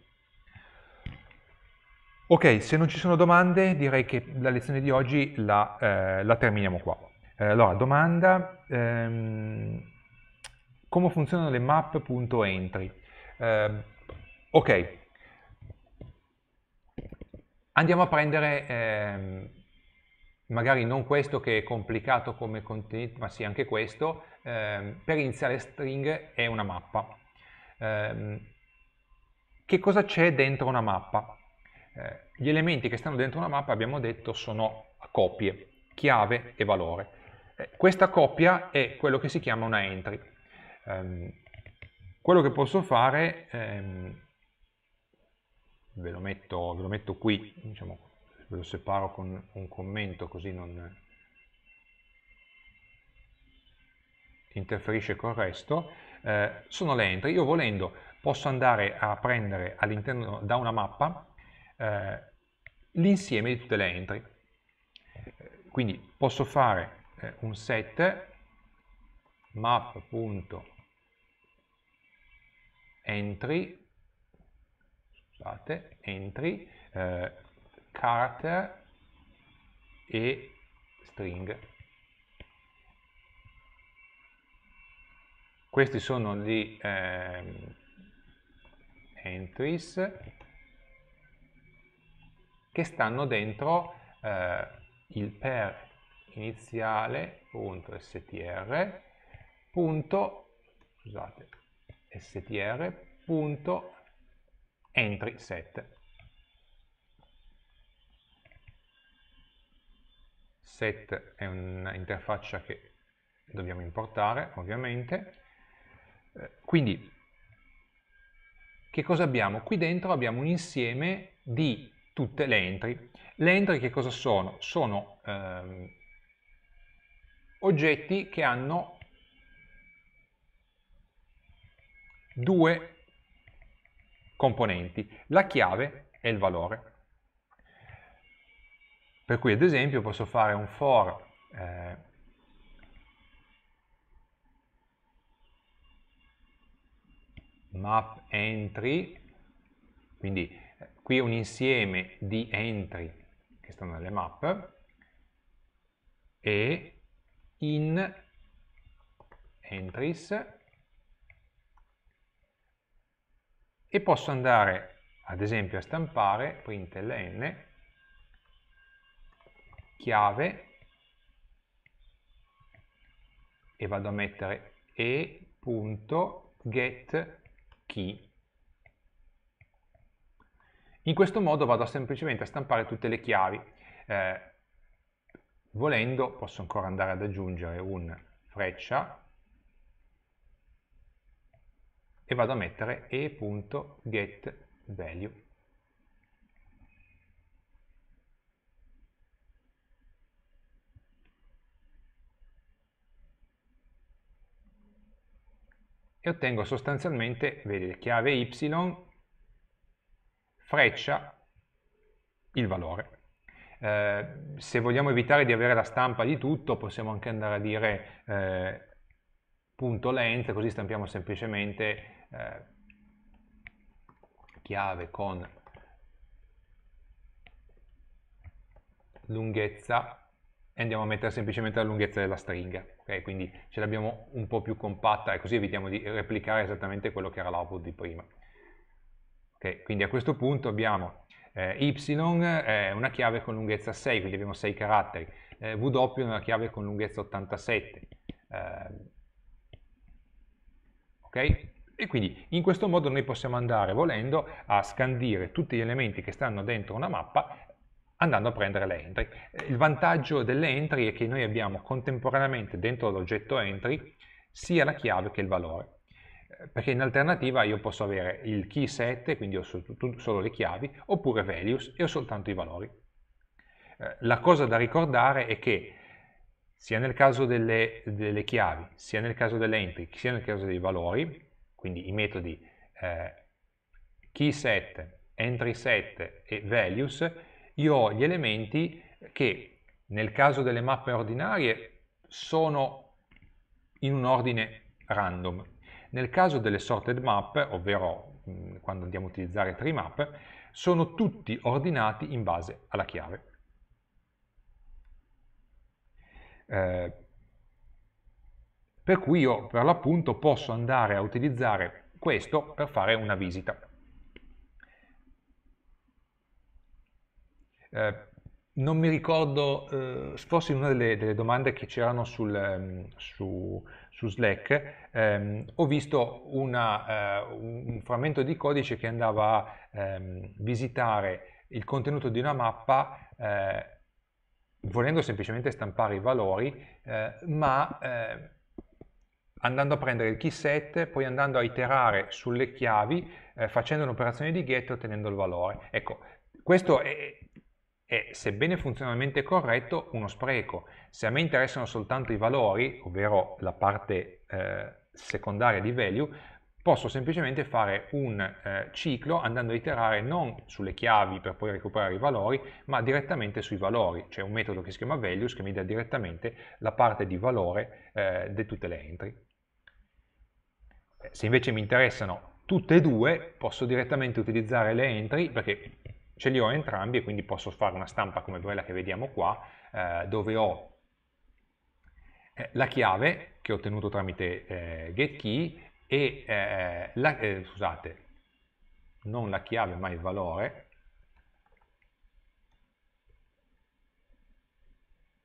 Ok, se non ci sono domande direi che la lezione di oggi la, eh, la terminiamo qua. Eh, allora, domanda, ehm, come funzionano le map.entry? Eh, ok, andiamo a prendere, ehm, magari non questo che è complicato come contenuto, ma sì anche questo, eh, per iniziare string è una mappa. Eh, che cosa c'è dentro una mappa? Eh, gli elementi che stanno dentro una mappa, abbiamo detto, sono coppie, chiave e valore. Eh, questa coppia è quello che si chiama una entry. Ehm, quello che posso fare, ehm, ve, lo metto, ve, lo metto, qui, diciamo, ve lo separo con un commento così non, interferisce col resto, eh, sono le entry. Io volendo posso andare a prendere all'interno da una mappa eh, l'insieme di tutte le entry. Quindi posso fare eh, un set map.entry scusate, entry, eh, character e string Questi sono gli eh, entries che stanno dentro eh, il per iniziale.str scusate, str.entry set. Set è un'interfaccia che dobbiamo importare, ovviamente. Eh, quindi, che cosa abbiamo? Qui dentro abbiamo un insieme di tutte le entry. Le entry che cosa sono? Sono ehm, oggetti che hanno due componenti, la chiave e il valore. Per cui ad esempio posso fare un for eh, map entry, quindi eh, qui è un insieme di entry che stanno nelle map, e in entries e posso andare ad esempio a stampare println chiave e vado a mettere e.get key. In questo modo vado semplicemente a stampare tutte le chiavi. Eh, volendo posso ancora andare ad aggiungere un freccia e vado a mettere e.getValue. e ottengo sostanzialmente, vedete, chiave y, freccia, il valore. Eh, se vogliamo evitare di avere la stampa di tutto, possiamo anche andare a dire eh, punto length, così stampiamo semplicemente eh, chiave con lunghezza e andiamo a mettere semplicemente la lunghezza della stringa okay? quindi ce l'abbiamo un po' più compatta e così evitiamo di replicare esattamente quello che era l'output di prima. Okay? Quindi a questo punto abbiamo eh, y, eh, una chiave con lunghezza 6, quindi abbiamo 6 caratteri, eh, w una chiave con lunghezza 87. Eh, ok? E quindi in questo modo noi possiamo andare, volendo, a scandire tutti gli elementi che stanno dentro una mappa andando a prendere le entry. Eh, il vantaggio delle entry è che noi abbiamo contemporaneamente dentro l'oggetto entry sia la chiave che il valore eh, perché in alternativa io posso avere il key set, quindi ho solo le chiavi, oppure values e ho soltanto i valori. Eh, la cosa da ricordare è che sia nel caso delle, delle chiavi, sia nel caso delle entry, sia nel caso dei valori, quindi i metodi eh, key set, entry set e values, io ho gli elementi che nel caso delle mappe ordinarie sono in un ordine random. Nel caso delle sorted map, ovvero quando andiamo a utilizzare tree map, sono tutti ordinati in base alla chiave. Eh, per cui io per l'appunto posso andare a utilizzare questo per fare una visita. Eh, non mi ricordo, eh, forse in una delle, delle domande che c'erano sul, ehm, su, su, Slack, ehm, ho visto una, eh, un frammento di codice che andava a ehm, visitare il contenuto di una mappa eh, volendo semplicemente stampare i valori, eh, ma eh, andando a prendere il key set, poi andando a iterare sulle chiavi, facendo un'operazione di get e ottenendo il valore. Ecco, questo è, è, sebbene funzionalmente corretto, uno spreco. Se a me interessano soltanto i valori, ovvero la parte eh, secondaria di value, posso semplicemente fare un eh, ciclo andando a iterare non sulle chiavi per poi recuperare i valori, ma direttamente sui valori. C'è un metodo che si chiama values che mi dà direttamente la parte di valore eh, di tutte le entry. Se invece mi interessano tutte e due, posso direttamente utilizzare le entry, perché ce li ho entrambi e quindi posso fare una stampa come quella che vediamo qua, eh, dove ho eh, la chiave che ho ottenuto tramite eh, getKey e eh, la, eh, scusate, non la chiave ma il valore,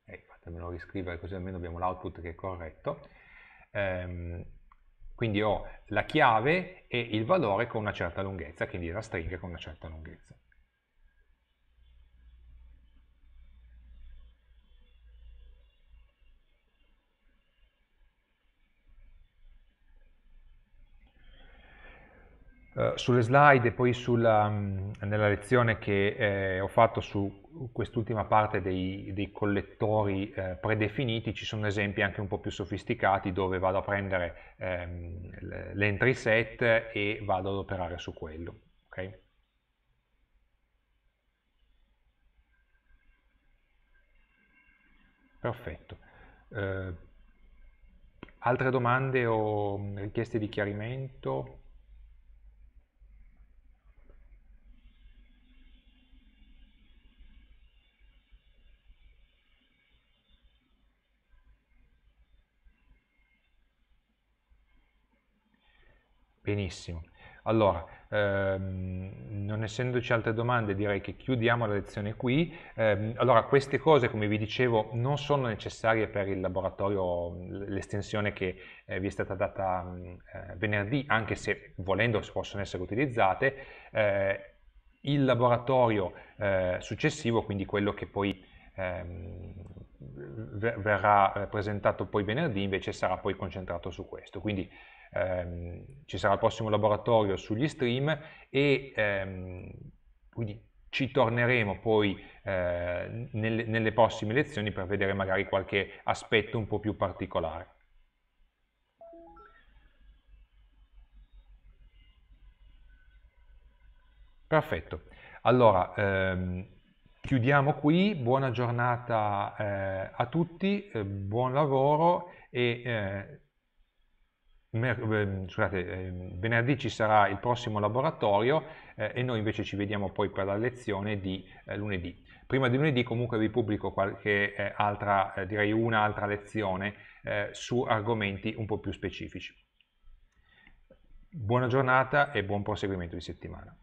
eh, fatemelo riscrivere così almeno abbiamo l'output che è corretto, ehm, quindi ho la chiave e il valore con una certa lunghezza, quindi la stringa con una certa lunghezza. Eh, sulle slide e poi sulla, mm, nella lezione che eh, ho fatto su quest'ultima parte dei, dei collettori eh, predefiniti ci sono esempi anche un po' più sofisticati dove vado a prendere ehm, l'entry set e vado ad operare su quello. Okay? Perfetto. Uh, altre domande o mm, richieste di chiarimento? Benissimo. Allora, ehm, non essendoci altre domande direi che chiudiamo la lezione qui. Eh, allora, queste cose, come vi dicevo, non sono necessarie per il laboratorio, l'estensione che eh, vi è stata data eh, venerdì, anche se volendo possono essere utilizzate. Eh, il laboratorio eh, successivo, quindi quello che poi ehm, verrà eh, presentato poi venerdì, invece sarà poi concentrato su questo. Quindi, ehm, ci sarà il prossimo laboratorio sugli stream e ehm, quindi ci torneremo poi eh, nelle, nelle prossime lezioni per vedere magari qualche aspetto un po' più particolare. Perfetto, allora ehm, chiudiamo qui, buona giornata eh, a tutti, eh, buon lavoro e eh, Ehm, scusate, ehm, venerdì ci sarà il prossimo laboratorio eh, e noi invece ci vediamo poi per la lezione di eh, lunedì. Prima di lunedì comunque vi pubblico qualche eh, altra, eh, direi un'altra lezione eh, su argomenti un po' più specifici. Buona giornata e buon proseguimento di settimana.